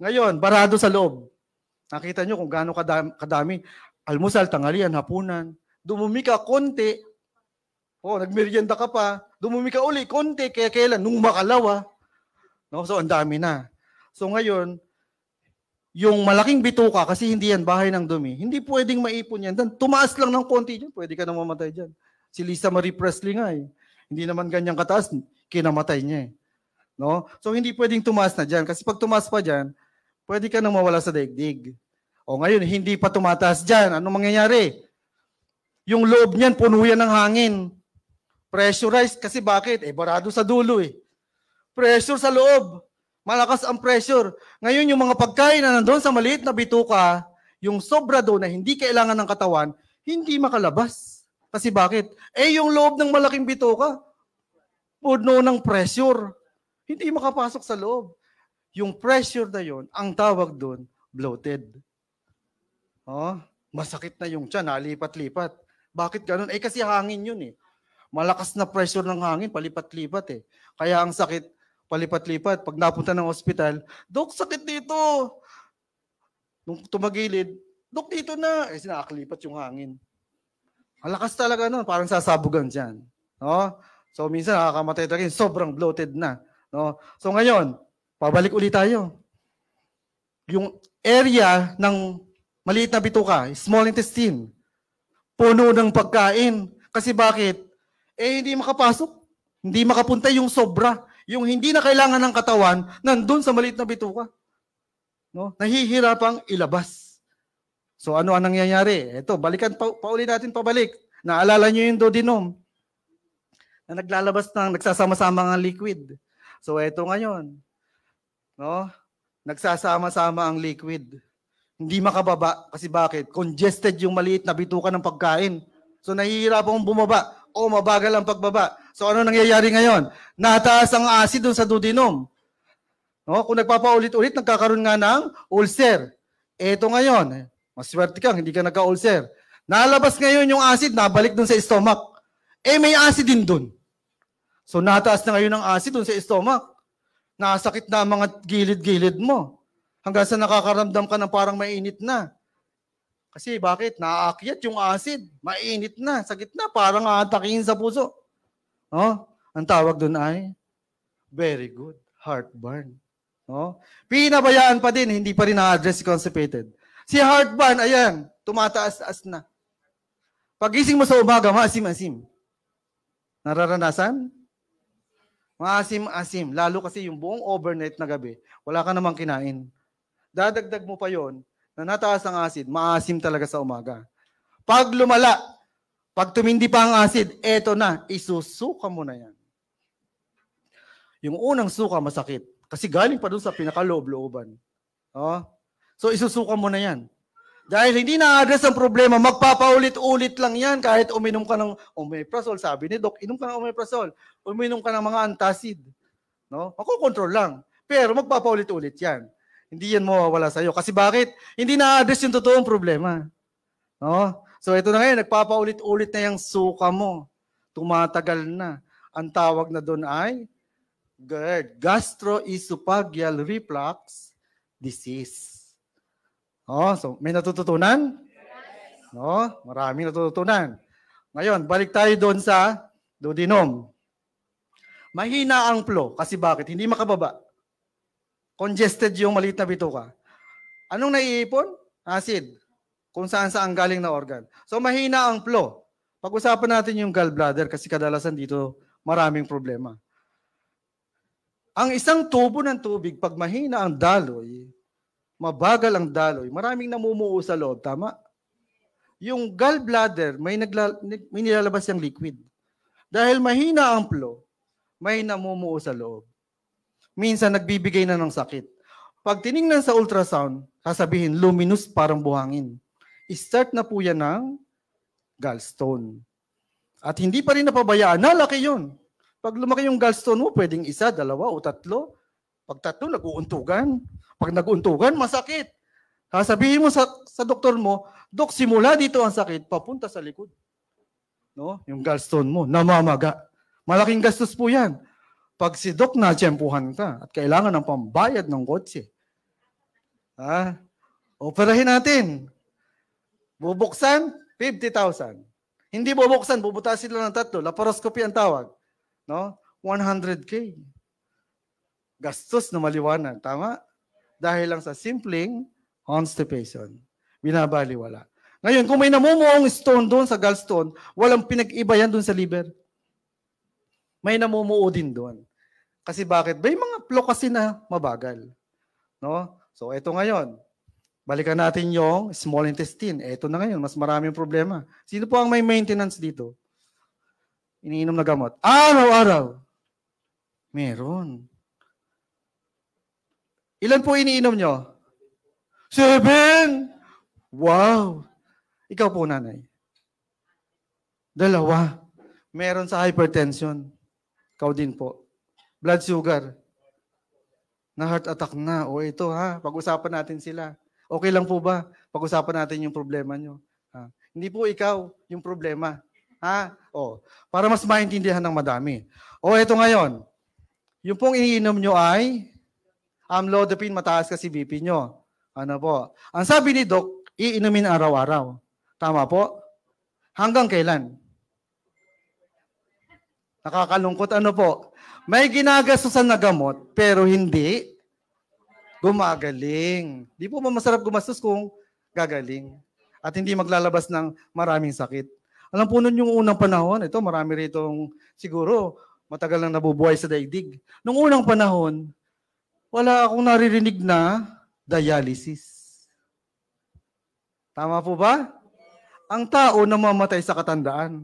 Ngayon, barado sa loob. Nakita nyo kung gaano kadami, almusal, tanghalian, hapunan. Dumumi ka konti. Oh, nagmeryenda ka pa. Dumumi ka uli konti kaya kailan nung makalawa. Ah. No, so ang dami na. So ngayon, yung malaking bituka kasi hindi yan bahay ng dumi. Hindi pwedeng maipon yan. tumaas lang ng konti diyan, pwede ka nang mamatay diyan. Si Lisa Marie Presley nga eh. Hindi naman ganyang kataas, kinamatay niya eh. No? So hindi pwedeng tumaas na diyan kasi pag tumaas pa diyan, pwede ka nang mawala sa daigdig. O ngayon hindi pa tumataas diyan, ano mangyayari? Yung loob niyan puno yan ng hangin. Pressurized kasi bakit? Eh barado sa dulo eh. Pressure sa loob. Malakas ang pressure. Ngayon yung mga pagkain na nandoon sa maliit na bituka, yung sobra doon na hindi kailangan ng katawan, hindi makalabas. Kasi bakit? Eh, yung loob ng malaking bituka, puno ng pressure. Hindi makapasok sa loob. Yung pressure na yon, ang tawag doon, bloated. Oh, masakit na yung tiyan, nalipat-lipat. Bakit ganun? Eh, kasi hangin yun eh. Malakas na pressure ng hangin, palipat-lipat eh. Kaya ang sakit, palipat-lipat. Pag napunta ng ospital, Dok, sakit dito! Nung tumagilid, Dok, dito na! Eh, sinakalipat yung hangin. Ang lakas talaga nun, parang sasabugan dyan. No? So minsan nakakamatay talaga yun, sobrang bloated na. No? So ngayon, pabalik ulit tayo. Yung area ng maliit na bituka, small intestine, puno ng pagkain. Kasi bakit? Eh hindi makapasok, hindi makapunta yung sobra. Yung hindi na kailangan ng katawan, nandun sa maliit na bituka. No? Nahihirapang ilabas. So ano ang nangyayari? Ito, balikan pa, pauli natin pabalik. Naalala niyo yung duodenum na naglalabas ng nagsasama-sama ang liquid. So ito ngayon. No? Nagsasama-sama ang liquid. Hindi makababa kasi bakit? Congested yung maliit na bituka ng pagkain. So nahihirap akong bumaba o mabagal ang pagbaba. So ano nangyayari ngayon? Nataas ang acid dun sa duodenum. No? Kung nagpapaulit-ulit, nagkakaroon nga ng ulcer. Ito ngayon, Maswerte ka, hindi ka nagka-ulcer. Nalabas ngayon yung acid, nabalik dun sa stomach. Eh, may acid din dun. So, nataas na ngayon ang acid dun sa stomach. Nasakit na ang mga gilid-gilid mo. Hanggang sa nakakaramdam ka ng parang mainit na. Kasi bakit? Naaakyat yung acid. Mainit na. Sa gitna, parang aatakihin sa puso. No? Ang tawag doon ay very good. Heartburn. No? Pinabayaan pa din, hindi pa rin na-address si constipated. Si heartburn, ayan, tumataas as na. Pagising mo sa umaga, maasim-asim. Nararanasan? Maasim-asim. Lalo kasi yung buong overnight na gabi, wala ka namang kinain. Dadagdag mo pa yon na nataas ang acid, maasim talaga sa umaga. Pag lumala, pag tumindi pa ang acid, eto na, isusuka mo na yan. Yung unang suka masakit kasi galing pa dun sa pinakaloob-looban. Oh, So isusuka mo na yan. Dahil hindi na-address ang problema, magpapaulit-ulit lang yan kahit uminom ka ng omeprazole. Sabi ni Doc, inom ka ng omeprazole. Uminom ka ng mga antacid. No? Makokontrol lang. Pero magpapaulit-ulit yan. Hindi yan mawawala sa iyo. Kasi bakit? Hindi na-address yung totoong problema. No? So ito na ngayon, nagpapaulit-ulit na yung suka mo. Tumatagal na. Ang tawag na doon ay GERD, gastroesophageal reflux disease. Oh, so may natututunan? Yes. No, maraming natututunan. Ngayon, balik tayo doon sa duodenum. Mahina ang flow. Kasi bakit? Hindi makababa. Congested yung maliit na bituka. Anong naiipon? Acid. Kung saan saan galing na organ. So mahina ang flow. Pag-usapan natin yung gallbladder kasi kadalasan dito maraming problema. Ang isang tubo ng tubig, pag mahina ang daloy, mabagal ang daloy, maraming namumuo sa loob, tama? Yung gallbladder, may, nagla, may nilalabas yung liquid. Dahil mahina ang flow, may namumuo sa loob. Minsan nagbibigay na ng sakit. Pag tiningnan sa ultrasound, sasabihin luminous parang buhangin. start na po yan ng gallstone. At hindi pa rin napabayaan, nalaki yun. Pag lumaki yung gallstone mo, pwedeng isa, dalawa o tatlo pag tatlo, nag-uuntugan. Pag nag-uuntugan, masakit. Ha, sabihin mo sa, sa doktor mo, Dok, simula dito ang sakit, papunta sa likod. No? Yung gallstone mo, namamaga. Malaking gastos po yan. Pag si Dok na, tiyempuhan ka at kailangan ng pambayad ng kotse. Ha? Operahin natin. Bubuksan, 50,000. Hindi bubuksan, bubuta sila ng tatlo. Laparoscopy ang tawag. No? 100K gastos na maliwanag. Tama? Dahil lang sa simpleng constipation. Binabaliwala. Ngayon, kung may namumuong stone doon sa gallstone, walang pinag-iba yan doon sa liver. May namumuo din doon. Kasi bakit? May mga flow kasi na mabagal. No? So, ito ngayon. Balikan natin yung small intestine. Ito na ngayon, mas maraming problema. Sino po ang may maintenance dito? Iniinom na gamot. Araw-araw. Meron. Ilan po iniinom nyo? Seven! Wow! Ikaw po, nanay. Dalawa. Meron sa hypertension. Ikaw din po. Blood sugar. Na heart attack na. O ito ha, pag-usapan natin sila. Okay lang po ba? Pag-usapan natin yung problema nyo. Ha? Hindi po ikaw yung problema. Ha? O, para mas maintindihan ng madami. O, ito ngayon. Yung pong iniinom nyo ay amlodipine um, mataas kasi BP nyo. Ano po? Ang sabi ni Doc, iinumin araw-araw. Tama po? Hanggang kailan? Nakakalungkot ano po? May ginagastusan na gamot pero hindi gumagaling. Di po ba masarap gumastos kung gagaling at hindi maglalabas ng maraming sakit. Alam po nun yung unang panahon, ito marami rito siguro matagal nang nabubuhay sa daigdig. Nung unang panahon, wala akong naririnig na dialysis. Tama po ba? Ang tao namamatay sa katandaan.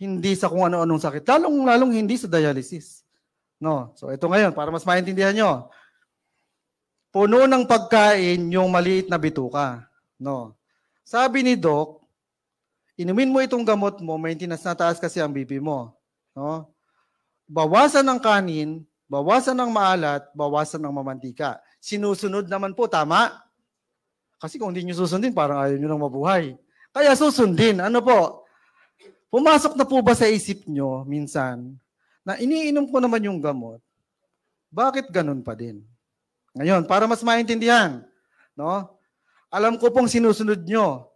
Hindi sa kung ano-anong sakit. Lalong-lalong hindi sa dialysis. No. So ito ngayon, para mas maintindihan nyo. Puno ng pagkain yung maliit na bituka. No. Sabi ni Doc, inumin mo itong gamot mo, maintenance na taas kasi ang BP mo. No? Bawasan ang kanin, Bawasan ng maalat, bawasan ng mamantika. Sinusunod naman po, tama? Kasi kung hindi nyo susundin, parang ayaw nyo nang mabuhay. Kaya susundin. Ano po? Pumasok na po ba sa isip nyo minsan na iniinom ko naman yung gamot, bakit ganun pa din? Ngayon, para mas maintindihan, no? Alam ko pong sinusunod nyo.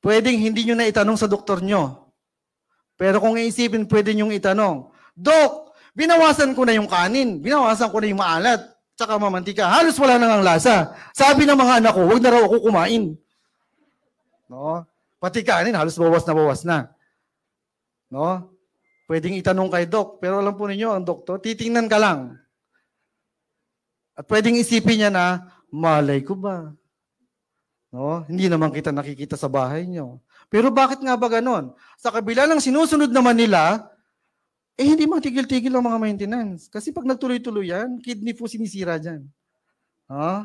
Pwedeng hindi nyo na itanong sa doktor nyo. Pero kung iisipin, pwede nyo itanong, Dok, Binawasan ko na yung kanin. Binawasan ko na yung maalat. Tsaka mamantika. Halos wala nang ang lasa. Sabi ng mga anak ko, huwag na raw ako kumain. No? Pati kanin, halos bawas na bawas na. No? Pwedeng itanong kay Doc, pero alam po ninyo, ang doktor, titingnan ka lang. At pwedeng isipin niya na, malay ko ba? No? Hindi naman kita nakikita sa bahay niyo. Pero bakit nga ba ganon? Sa kabila ng sinusunod naman nila, eh, hindi matigil-tigil ang mga maintenance. Kasi pag nagtuloy-tuloy yan, kidney po sinisira dyan. Ha? Huh?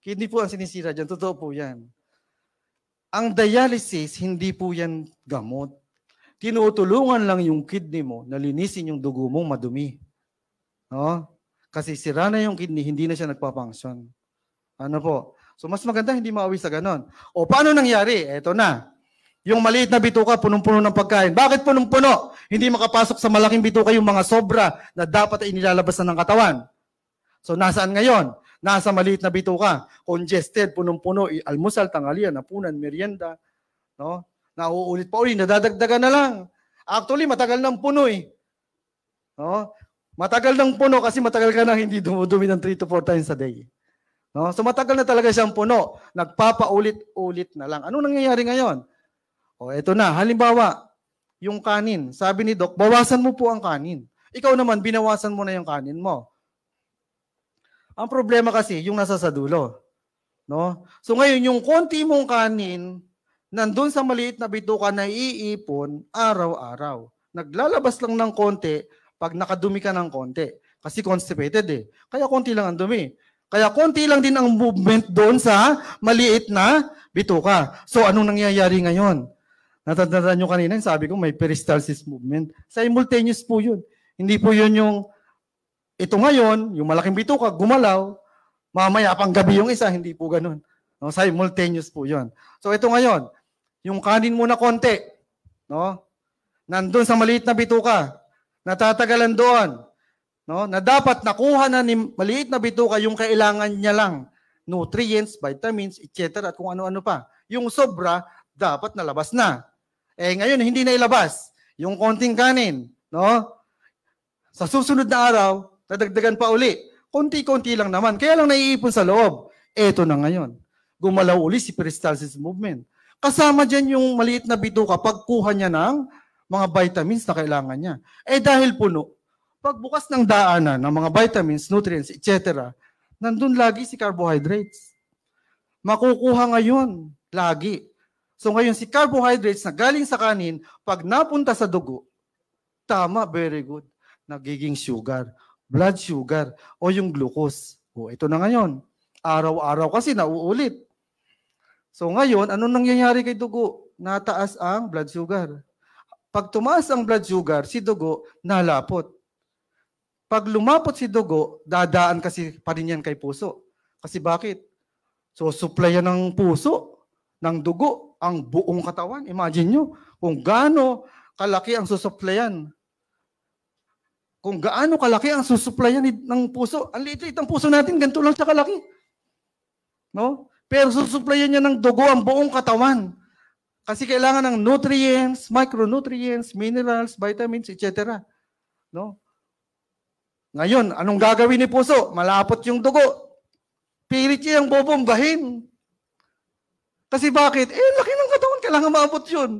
Kidney po ang sinisira dyan. Totoo po yan. Ang dialysis, hindi po yan gamot. Tinutulungan lang yung kidney mo na linisin yung dugo mong madumi. No? Huh? Kasi sira na yung kidney, hindi na siya nagpapunction. Ano po? So mas maganda hindi maawi sa ganon. O paano nangyari? Eto na. Yung maliit na bituka, punong-puno ng pagkain. Bakit punong-puno? Hindi makapasok sa malaking bituka yung mga sobra na dapat ay inilalabas na ng katawan. So nasaan ngayon? Nasa maliit na bituka, congested, punong-puno, almusal, tanghalian, napunan, merienda, no? Nauulit pa ulit, nadadagdagan na lang. Actually, matagal nang puno eh. No? Matagal nang puno kasi matagal ka na hindi dumudumi ng 3 to 4 times a day. No? So matagal na talaga siyang puno. Nagpapaulit-ulit na lang. Anong nangyayari ngayon? O oh, eto na, halimbawa, yung kanin. Sabi ni Doc, bawasan mo po ang kanin. Ikaw naman, binawasan mo na yung kanin mo. Ang problema kasi, yung nasa sa dulo. No? So ngayon, yung konti mong kanin, nandun sa maliit na bituka na iipon araw-araw. Naglalabas lang ng konti pag nakadumi ka ng konti. Kasi constipated eh. Kaya konti lang ang dumi. Kaya konti lang din ang movement doon sa maliit na bituka. So anong nangyayari ngayon? Natatandaan nyo kanina, sabi ko may peristalsis movement. Simultaneous po yun. Hindi po yun yung ito ngayon, yung malaking bituka, gumalaw, mamaya pang gabi yung isa, hindi po ganun. No, simultaneous po yun. So ito ngayon, yung kanin mo na konti, no? nandun sa maliit na bituka, natatagalan doon, no? na dapat nakuha na ni maliit na bituka yung kailangan niya lang, nutrients, vitamins, etc. at kung ano-ano pa. Yung sobra, dapat nalabas na. Eh ngayon hindi na ilabas yung konting kanin, no? Sa susunod na araw, nadagdagan pa uli. Konti-konti lang naman. Kaya lang naiipon sa loob. Eto na ngayon. Gumalaw uli si peristalsis movement. Kasama dyan yung maliit na bituka pagkuha niya ng mga vitamins na kailangan niya. Eh dahil puno, pagbukas ng daanan ng mga vitamins, nutrients, etc., nandun lagi si carbohydrates. Makukuha ngayon, lagi. So ngayon, si carbohydrates na galing sa kanin, pag napunta sa dugo, tama, very good, nagiging sugar, blood sugar, o yung glucose. O, ito na ngayon. Araw-araw kasi nauulit. So ngayon, ano nangyayari kay dugo? Nataas ang blood sugar. Pag tumaas ang blood sugar, si dugo nalapot. Pag lumapot si dugo, dadaan kasi pa rin yan kay puso. Kasi bakit? So, supply yan ng puso ng dugo ang buong katawan. Imagine nyo kung gaano kalaki ang susuplayan. Kung gaano kalaki ang susuplayan ng puso. Ang liit-liit ng puso natin, ganito lang siya kalaki. No? Pero susuplayan niya ng dugo ang buong katawan. Kasi kailangan ng nutrients, micronutrients, minerals, vitamins, etc. No? Ngayon, anong gagawin ni puso? Malapot yung dugo. Pilit niya ang bubombahin. Kasi bakit? Eh, laki ng katawan. Kailangan maabot yun.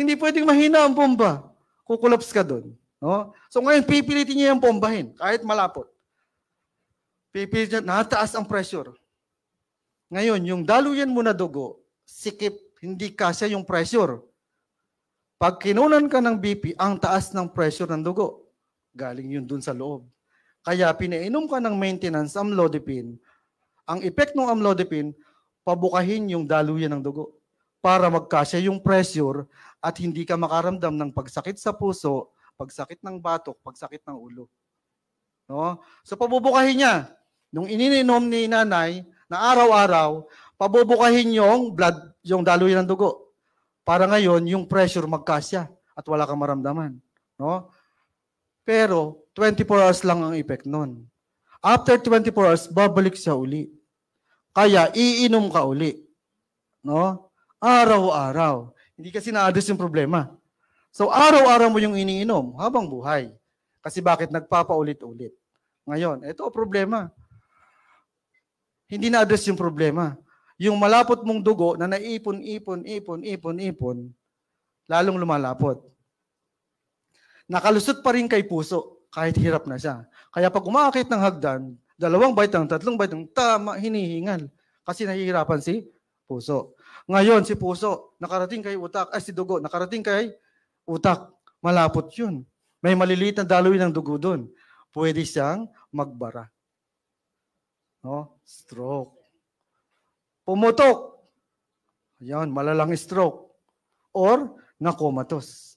Hindi pwedeng mahina ang bomba. Kukulaps ka doon. No? So ngayon, pipilitin niya yung bombahin. Kahit malapot. Pipilitin niya. Nataas ang pressure. Ngayon, yung daluyan mo na dugo, sikip, hindi kasya yung pressure. Pag kinunan ka ng BP, ang taas ng pressure ng dugo. Galing yun dun sa loob. Kaya pinainom ka ng maintenance amlodipine. Ang effect ng amlodipine, pabukahin yung daluyan ng dugo para magkasya yung pressure at hindi ka makaramdam ng pagsakit sa puso, pagsakit ng batok, pagsakit ng ulo. No? So pabubukahin niya. Nung ininom ni nanay na araw-araw, pabubukahin yung blood, yung daluyan ng dugo. Para ngayon, yung pressure magkasya at wala kang maramdaman. No? Pero 24 hours lang ang effect nun. After 24 hours, babalik siya uli. Kaya iinom ka uli. No? Araw-araw. Hindi kasi na-address yung problema. So araw-araw mo yung iniinom habang buhay. Kasi bakit nagpapaulit-ulit? Ngayon, ito problema. Hindi na-address yung problema. Yung malapot mong dugo na naipon, ipon, ipon, ipon, ipon, lalong lumalapot. Nakalusot pa rin kay puso kahit hirap na siya. Kaya pag umaakit ng hagdan, dalawang baitang, tatlong baitang, tama, hinihingal. Kasi nahihirapan si puso. Ngayon, si puso, nakarating kay utak, ay si dugo, nakarating kay utak. Malapot yun. May maliliit na daloy ng dugo doon. Pwede siyang magbara. No? Stroke. Pumutok. Ayan, malalang stroke. Or nakomatos.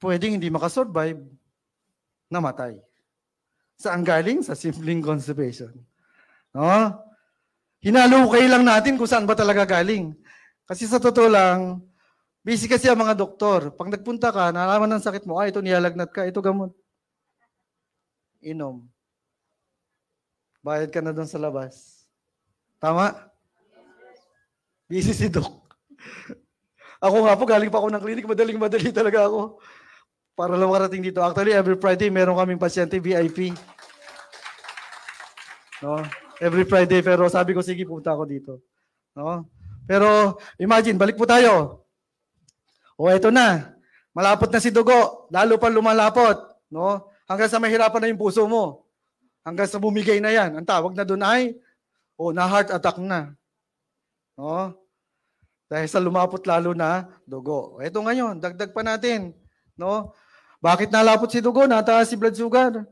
Pwede hindi makasurvive, namatay. Saan galing? Sa simpleng conservation. No? Hinalukay lang natin kung saan ba talaga galing. Kasi sa totoo lang, busy kasi ang mga doktor. Pag nagpunta ka, nalaman ng sakit mo, ah, ito nilalagnat ka, ito gamot. Inom. Bayad ka na doon sa labas. Tama? Busy si Doc. Ako nga po, galing pa ako ng clinic, madaling-madali talaga ako para lang makarating dito. Actually, every Friday, meron kaming pasyente VIP. No? Every Friday, pero sabi ko, sige, punta ako dito. No? Pero, imagine, balik po tayo. O, eto na. Malapot na si dugo. Lalo pa lumalapot. No? Hanggang sa mahirapan na yung puso mo. Hanggang sa bumigay na yan. Ang tawag na doon ay, o, na heart attack na. No? Dahil sa lumapot lalo na dugo. Ito ngayon, dagdag pa natin. No? Bakit nalapot si dugo? Nataas si blood sugar.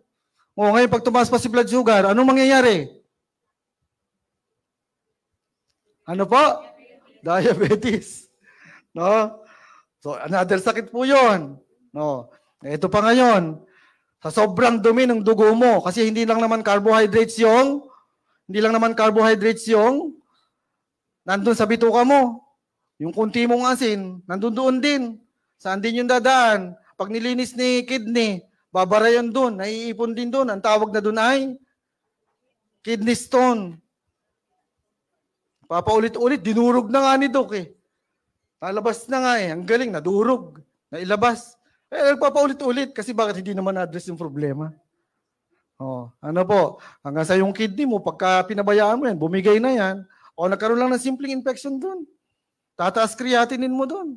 O ngayon, pag tumaas pa si blood sugar, anong mangyayari? Ano po? Diabetes. No? So, another sakit po yun. No? Ito pa ngayon, sa sobrang dumi ng dugo mo, kasi hindi lang naman carbohydrates yung, hindi lang naman carbohydrates yung, nandun sa bituka mo. Yung kunti mong asin, nandun doon din. Saan din yung dadaan? Pag nilinis ni kidney, babara yan doon, naiipon din doon. Ang tawag na doon ay kidney stone. Papaulit-ulit, dinurog na nga ni Doc eh. Nalabas na nga eh. Ang galing, nadurog. Nailabas. Eh, nagpapaulit-ulit kasi bakit hindi naman na-address yung problema? Oh, ano po? Hanggang sa yung kidney mo, pagka pinabayaan mo yan, bumigay na yan, o nagkaroon lang ng simpleng infection doon. Tataas creatinine mo doon.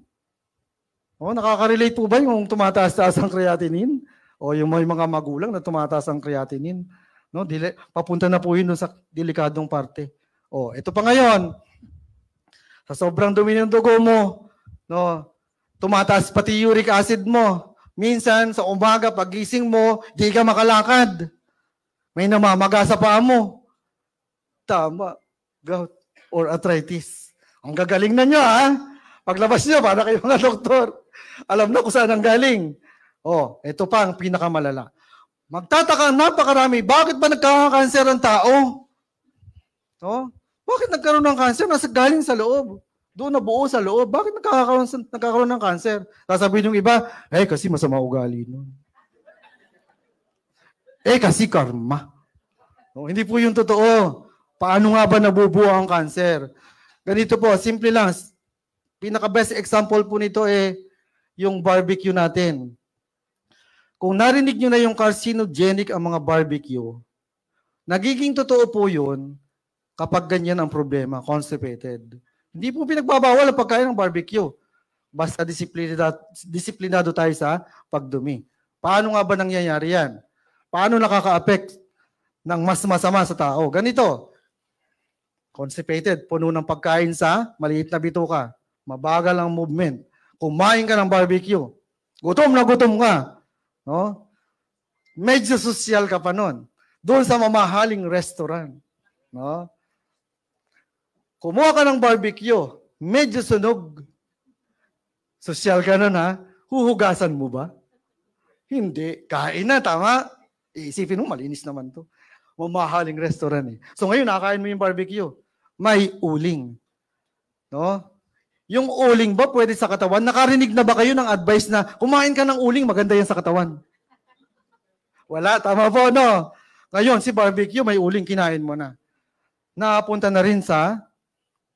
Oh, nakaka-relate po ba yung tumataas-taas ang creatinine? O yung may mga magulang na tumataas ang creatinine? No, dile, papunta na po yun sa delikadong parte. O, ito pa ngayon, sa sobrang dumi ng dugo mo, no, tumataas pati uric acid mo. Minsan, sa umaga, pag gising mo, di ka makalakad. May namamaga sa paa mo. Tama. Gout or arthritis. Ang gagaling na nyo, ha? Paglabas nyo, para kayo mga doktor. Alam na kung saan ang galing. Oh, ito pa ang pinakamalala. Magtataka ang napakarami, bakit ba nagkakakanser ang tao? No? Bakit nagkaroon ng cancer? Nasa galing sa loob. Doon na buo sa loob. Bakit nagkakaroon, nagkakaroon ng cancer? Sasabihin yung iba, eh kasi masama ugali nun. Eh kasi karma. No, hindi po yung totoo. Paano nga ba nabubuo ang cancer? Ganito po, simple lang. Pinaka best example po nito eh yung barbecue natin. Kung narinig nyo na yung carcinogenic ang mga barbecue, nagiging totoo po yun kapag ganyan ang problema, constipated. Hindi po pinagbabawal ang pagkain ng barbecue. Basta disiplinado, disiplinado tayo sa pagdumi. Paano nga ba nangyayari yan? Paano nakaka-affect ng mas masama sa tao? Ganito, constipated, puno ng pagkain sa maliit na bituka, mabagal ang movement, Kumain ka ng barbecue. Gutom na gutom ka. No? Medyo social ka pa nun. Doon sa mamahaling restaurant. No? Kumuha ka ng barbecue. Medyo sunog. Social ka nun ha. Huhugasan mo ba? Hindi. Kain na, tama? Iisipin mo, malinis naman to. Mamahaling restaurant eh. So ngayon, nakain mo yung barbecue. May uling. No? Yung uling ba pwede sa katawan? Nakarinig na ba kayo ng advice na kumain ka ng uling, maganda yan sa katawan? Wala, tama po, no? Ngayon, si barbecue, may uling, kinain mo na. Napunta na rin sa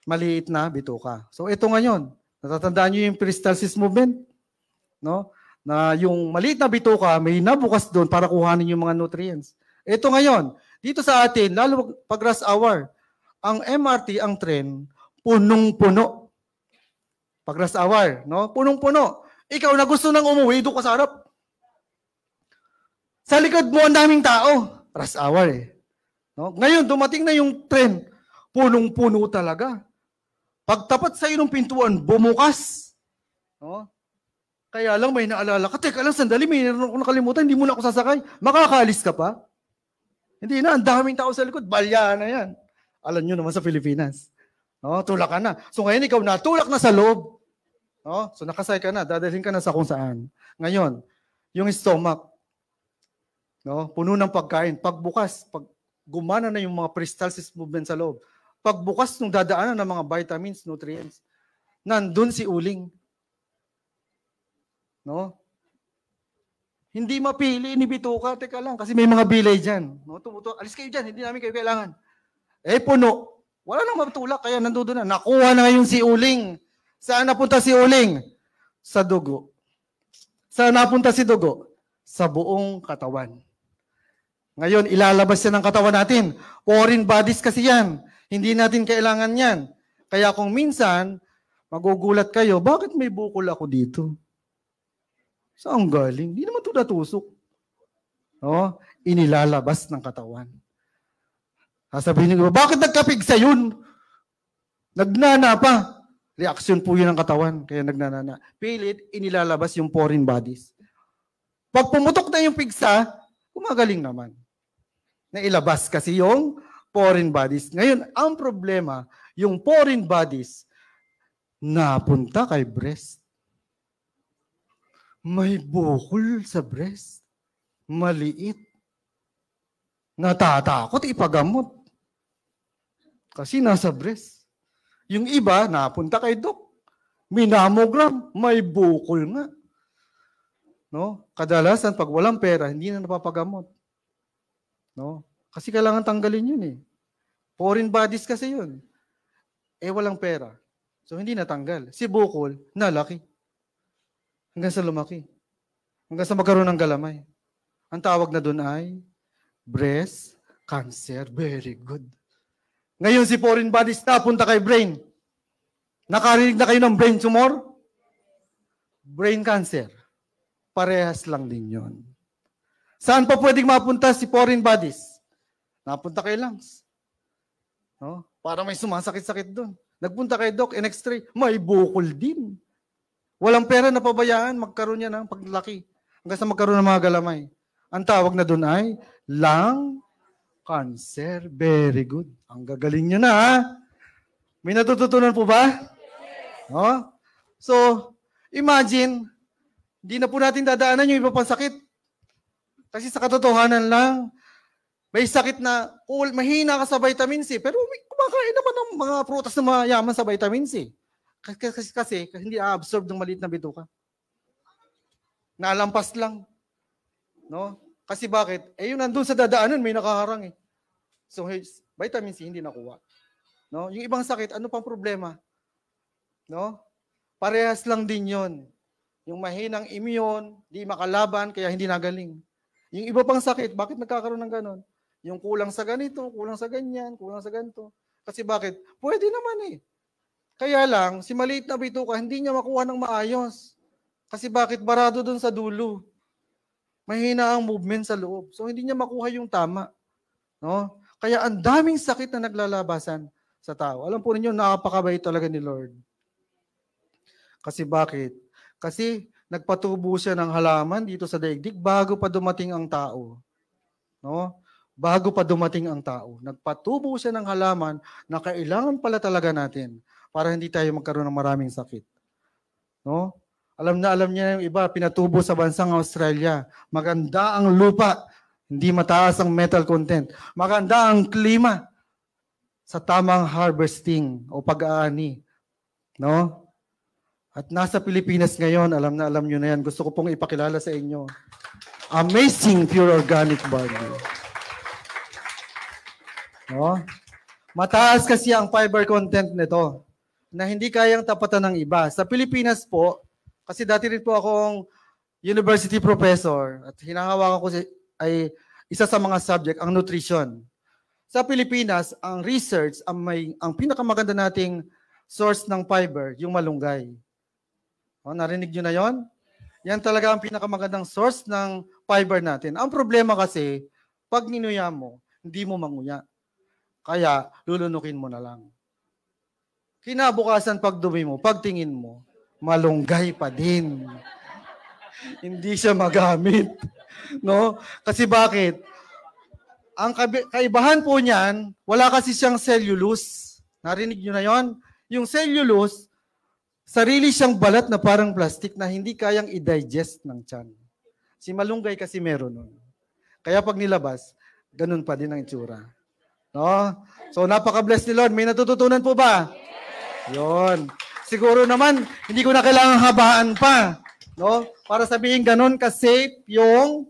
maliit na bituka. So ito ngayon, natatandaan nyo yung peristalsis movement? No? Na yung maliit na bituka, may nabukas doon para kuhanin yung mga nutrients. Ito ngayon, dito sa atin, lalo pag rush hour, ang MRT, ang tren, punong-puno pag rush hour, no? Punong-puno. Ikaw na gusto nang umuwi, doon ka sa harap. Sa likod mo, ang daming tao. Rush hour eh. No? Ngayon, dumating na yung trend. Punong-puno talaga. Pagtapat sa inyong pintuan, bumukas. No? Kaya lang may naalala ka, teka lang sandali, may nakalimutan, hindi mo na ako sasakay. Makakaalis ka pa. Hindi na, ang daming tao sa likod, balya na yan. Alam nyo naman sa Pilipinas. No, oh, tulak ka na. So ngayon ikaw na tulak na sa loob. No? Oh, so nakasay ka na, dadalhin ka na sa kung saan. Ngayon, yung stomach, no, puno ng pagkain. Pagbukas, pag gumana na yung mga peristalsis movement sa loob. Pagbukas nung dadaanan ng mga vitamins, nutrients, nandun si uling. No? Hindi mapili ni Bituka, teka lang, kasi may mga bilay dyan. No? Tumuto, alis kayo dyan, hindi namin kayo kailangan. Eh, puno. Wala nang matulak, kaya nandoon na. Nakuha na ngayon si Uling. Saan napunta si Uling? Sa dugo. Saan napunta si dugo? Sa buong katawan. Ngayon, ilalabas yan ng katawan natin. Foreign bodies kasi yan. Hindi natin kailangan yan. Kaya kung minsan, magugulat kayo, bakit may bukol ako dito? Saan galing? Hindi naman ito natusok. No? Oh, inilalabas ng katawan. Sasabihin niyo, bakit nagkapigsa yun? Nagnana pa. Reaction po yun ng katawan, kaya nagnanana. Pilit, inilalabas yung foreign bodies. Pag pumutok na yung pigsa, kumagaling naman. Nailabas kasi yung foreign bodies. Ngayon, ang problema, yung foreign bodies, napunta kay breast. May bukol sa breast. Maliit. Natatakot ipagamot. Kasi nasa breast. Yung iba, napunta kay Doc. Minamogram, may bukol nga. No? Kadalasan, pag walang pera, hindi na napapagamot. No? Kasi kailangan tanggalin yun eh. Foreign bodies kasi yun. Eh, walang pera. So, hindi natanggal. Si bukol, nalaki. Hanggang sa lumaki. Hanggang sa magkaroon ng galamay. Ang tawag na doon ay breast cancer. Very good. Ngayon si foreign bodies na, punta kay brain. Nakarinig na kayo ng brain tumor? Brain cancer. Parehas lang din yon. Saan pa pwedeng mapunta si foreign bodies? Napunta kay lungs. No? Para may sumasakit-sakit doon. Nagpunta kay doc, in x-ray, may bukol din. Walang pera na pabayaan, magkaroon niya ng paglaki. Hanggang sa magkaroon ng mga galamay. Ang tawag na doon ay lung Cancer. Very good. Ang gagaling niyo na, ha? May natututunan po ba? Yes. No? So, imagine, hindi na po natin dadaanan yung iba pang sakit. Kasi sa katotohanan lang, may sakit na all, oh, mahina ka sa vitamin C, eh. pero kumakain naman ng mga prutas na mayaman sa vitamin C. Eh. Kasi, kasi, kasi, kasi hindi absorb ng maliit na bituka. Nalampas lang. No? Kasi bakit? Eh yung nandun sa dadaanan, may nakaharang eh. So vitamin C hindi nakuha. No? Yung ibang sakit, ano pang problema? No? Parehas lang din 'yon. Yung mahinang immune, di makalaban kaya hindi nagaling. Yung iba pang sakit, bakit nagkakaroon ng ganon? Yung kulang sa ganito, kulang sa ganyan, kulang sa ganito. Kasi bakit? Pwede naman eh. Kaya lang, si maliit na bituka, hindi niya makuha ng maayos. Kasi bakit? Barado dun sa dulo. Mahina ang movement sa loob. So hindi niya makuha yung tama. No? Kaya ang daming sakit na naglalabasan sa tao. Alam po ninyo, napakabait talaga ni Lord. Kasi bakit? Kasi nagpatubo siya ng halaman dito sa daigdig bago pa dumating ang tao. No? Bago pa dumating ang tao. Nagpatubo siya ng halaman na kailangan pala talaga natin para hindi tayo magkaroon ng maraming sakit. No? Alam na alam niya yung iba, pinatubo sa bansang Australia. Maganda ang lupa, hindi mataas ang metal content. Maganda ang klima sa tamang harvesting o pag-aani. No? At nasa Pilipinas ngayon, alam na alam niyo na yan. Gusto ko pong ipakilala sa inyo. Amazing pure organic barley. No? Mataas kasi ang fiber content nito na hindi kayang tapatan ng iba. Sa Pilipinas po, kasi dati rin po akong university professor at hinahawakan ko si, ay isa sa mga subject ang nutrition. Sa Pilipinas, ang research ang may ang pinakamaganda nating source ng fiber, yung malunggay. O, narinig niyo na 'yon? Yan talaga ang pinakamagandang source ng fiber natin. Ang problema kasi, pag ninuya mo, hindi mo manguya. Kaya, lulunukin mo na lang. Kinabukasan pag dumi mo, pagtingin mo, malunggay pa din. Hindi siya magamit. No? Kasi bakit? Ang kaibahan po niyan, wala kasi siyang cellulose. Narinig niyo na yon? Yung cellulose, sarili siyang balat na parang plastic na hindi kayang i-digest ng tiyan. Si malunggay kasi meron nun. Kaya pag nilabas, ganun pa din ang itsura. No? So napaka-bless ni Lord. May natututunan po ba? Yes! Yon siguro naman hindi ko na kailangan habaan pa, no? Para sabihin ganun ka safe yung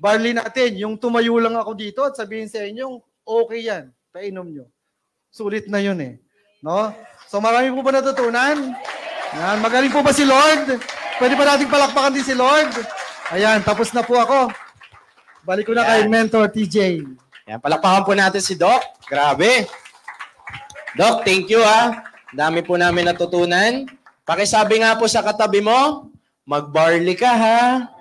barley natin. Yung tumayo lang ako dito at sabihin sa inyo, okay yan, painom nyo. Sulit na yun eh. No? So marami po ba natutunan? Yan. Magaling po ba si Lord? Pwede ba nating palakpakan din si Lord? Ayan, tapos na po ako. Balik ko na Ayan. kay Mentor TJ. Ayan, palakpakan po natin si Doc. Grabe. Doc, thank you ha. Dami po namin natutunan. Pakisabi nga po sa katabi mo, mag-barley ka ha.